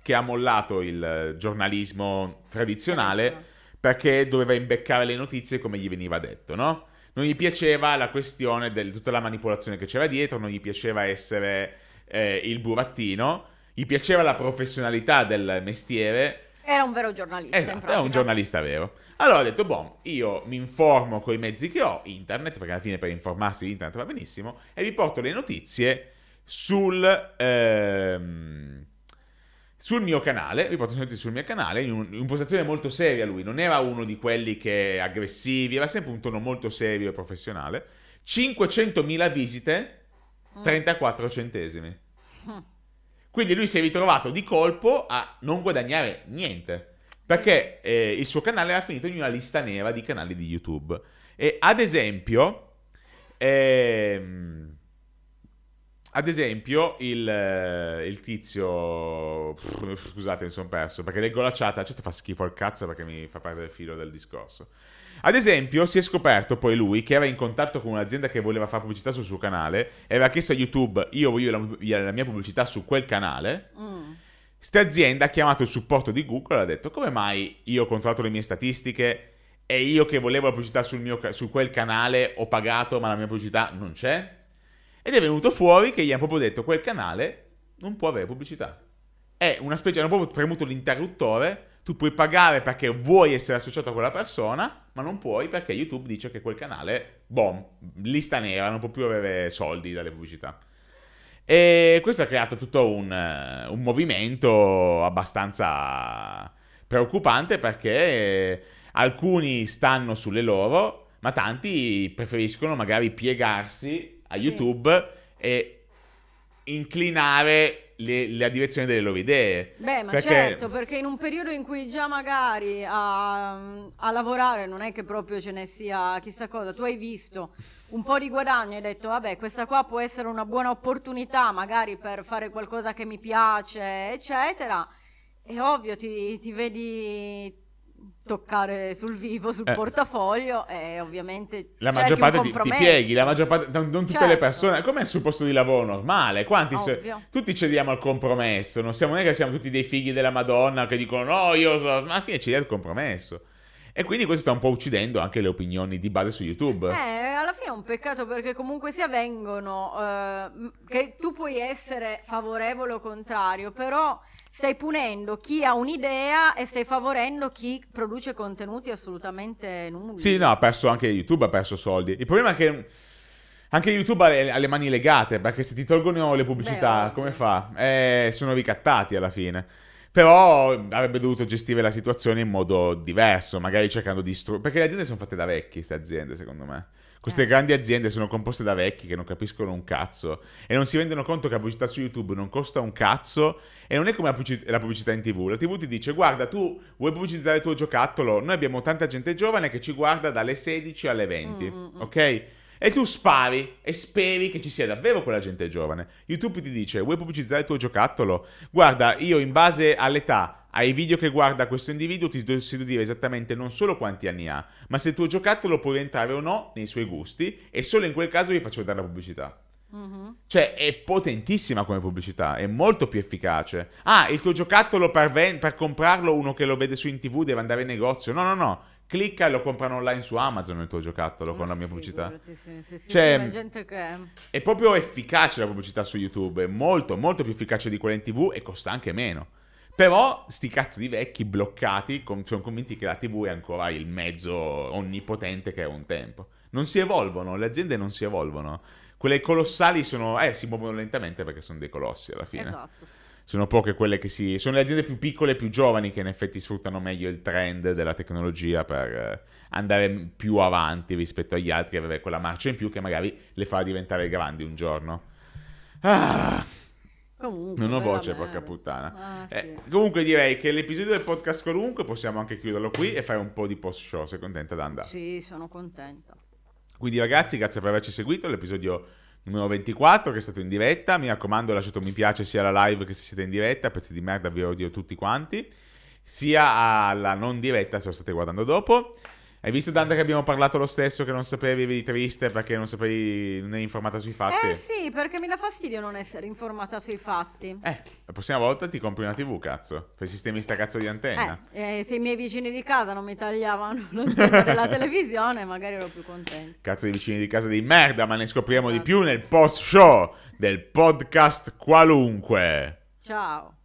che ha mollato il giornalismo tradizionale Bellissimo. perché doveva imbeccare le notizie come gli veniva detto, no? Non gli piaceva la questione di tutta la manipolazione che c'era dietro, non gli piaceva essere eh, il burattino, gli piaceva la professionalità del mestiere era un vero giornalista. Esatto, era un giornalista vero. Allora ho detto, boh, io mi informo con i mezzi che ho, internet, perché alla fine per informarsi internet va benissimo, e vi porto le notizie sul... Ehm, sul mio canale, vi porto le notizie sul mio canale, in, un, in posizione molto seria lui, non era uno di quelli che è aggressivi, era sempre un tono molto serio e professionale. 500.000 visite, 34 mm. centesimi. Mm. Quindi lui si è ritrovato di colpo a non guadagnare niente. Perché eh, il suo canale era finito in una lista nera di canali di YouTube. E ad esempio. Ehm, ad esempio, il, eh, il tizio. Pff, scusate, mi sono perso. Perché leggo la chat. La chat fa schifo al cazzo perché mi fa perdere il filo del discorso. Ad esempio, si è scoperto poi lui che era in contatto con un'azienda che voleva fare pubblicità sul suo canale e aveva chiesto a YouTube: Io voglio la, la mia pubblicità su quel canale. Mm. Sta azienda ha chiamato il supporto di Google e ha detto: Come mai io ho controllato le mie statistiche e io che volevo la pubblicità sul, mio, su quel canale ho pagato, ma la mia pubblicità non c'è? Ed è venuto fuori che gli hanno proprio detto: Quel canale non può avere pubblicità. È una specie, hanno proprio premuto l'interruttore tu puoi pagare perché vuoi essere associato a quella persona, ma non puoi perché YouTube dice che quel canale, boom, lista nera, non può più avere soldi dalle pubblicità. E questo ha creato tutto un, eh, un movimento abbastanza preoccupante perché alcuni stanno sulle loro, ma tanti preferiscono magari piegarsi a YouTube sì. e inclinare le, la direzione delle loro idee. Beh, ma perché... certo, perché in un periodo in cui già magari a, ehm, a lavorare non è che proprio ce ne sia chissà cosa, tu hai visto un po' di guadagno e hai detto vabbè questa qua può essere una buona opportunità magari per fare qualcosa che mi piace eccetera è ovvio ti, ti vedi toccare sul vivo, sul eh. portafoglio e ovviamente la maggior parte ti, ti, pieghi, la maggior parte, non, non tutte certo. le persone, come sul posto di lavoro normale, quanti se, tutti cediamo al compromesso, non, siamo, non che siamo tutti dei figli della Madonna che dicono no io so, ma alla fine cediamo al compromesso. E quindi questo sta un po' uccidendo anche le opinioni di base su YouTube. Eh, alla fine è un peccato perché comunque si avvengono eh, che tu puoi essere favorevole o contrario, però stai punendo chi ha un'idea e stai favorendo chi produce contenuti assolutamente nulli. Sì, no, ha perso anche YouTube, ha perso soldi. Il problema è che... Mm, anche YouTube ha le, ha le mani legate, perché se ti tolgono le pubblicità, Beh, come fa? Eh, sono ricattati alla fine. Però avrebbe dovuto gestire la situazione in modo diverso, magari cercando di istruire. Perché le aziende sono fatte da vecchi, queste aziende, secondo me. Queste eh. grandi aziende sono composte da vecchi che non capiscono un cazzo e non si rendono conto che la pubblicità su YouTube non costa un cazzo e non è come la pubblicità, in TV. La TV ti dice: Guarda, tu vuoi pubblicizzare il tuo giocattolo? Noi abbiamo tanta gente giovane che ci guarda dalle 16 alle 20, mm-hmm. Mm. ok? E tu spari e speri che ci sia davvero quella gente giovane. YouTube ti dice: Vuoi pubblicizzare il tuo giocattolo? Guarda, io in base all'età, ai video che guarda questo individuo, ti devo dire esattamente non solo quanti anni ha, ma se il tuo giocattolo può rientrare o no nei suoi gusti, e solo in quel caso gli faccio vedere la pubblicità. Mm-hmm. Cioè, è potentissima come pubblicità, è molto più efficace. Ah, il tuo giocattolo per, ven- per comprarlo, uno che lo vede su in tv deve andare in negozio. No, no, no clicca e lo comprano online su Amazon il tuo giocattolo con la mia pubblicità. Ah, sì, sì, sì, cioè, mm, che... È proprio efficace la pubblicità su YouTube, è molto, molto più efficace di quella in TV e costa anche meno. Però sti cazzo di vecchi bloccati con, sono convinti che la TV è ancora il mezzo onnipotente che era un tempo. Non si evolvono, le aziende non si evolvono. Quelle colossali sono, eh, si muovono lentamente perché sono dei colossi alla fine. Esatto sono poche quelle che si... Sono le aziende più piccole e più giovani che in effetti sfruttano meglio il trend della tecnologia per eh, andare più avanti rispetto agli altri e avere quella marcia in più che magari le fa diventare grandi un giorno. Ah, comunque, non ho voce, vabbè. porca puttana. Ah, eh, sì. eh, comunque direi che l'episodio del podcast qualunque possiamo anche chiuderlo qui e fare un po' di post show. Sei contenta, Danda? Sì, sono contenta. Quindi ragazzi, grazie per averci seguito. L'episodio numero 24 che è stato in diretta. Mi raccomando, lasciate un mi piace sia alla live che se siete in diretta. Pezzi di merda, vi odio tutti quanti. Sia alla non diretta se lo state guardando dopo. Hai visto Dante che abbiamo parlato lo stesso che non sapevi di triste perché non sapevi né informata sui fatti? Eh sì, perché mi dà fastidio non essere informata sui fatti. Eh, la prossima volta ti compri una TV, cazzo. Per sistemi sta cazzo di antenna. Eh, eh, se i miei vicini di casa non mi tagliavano la televisione, magari ero più contento. Cazzo di vicini di casa di merda, ma ne scopriamo esatto. di più nel post show del podcast qualunque. Ciao.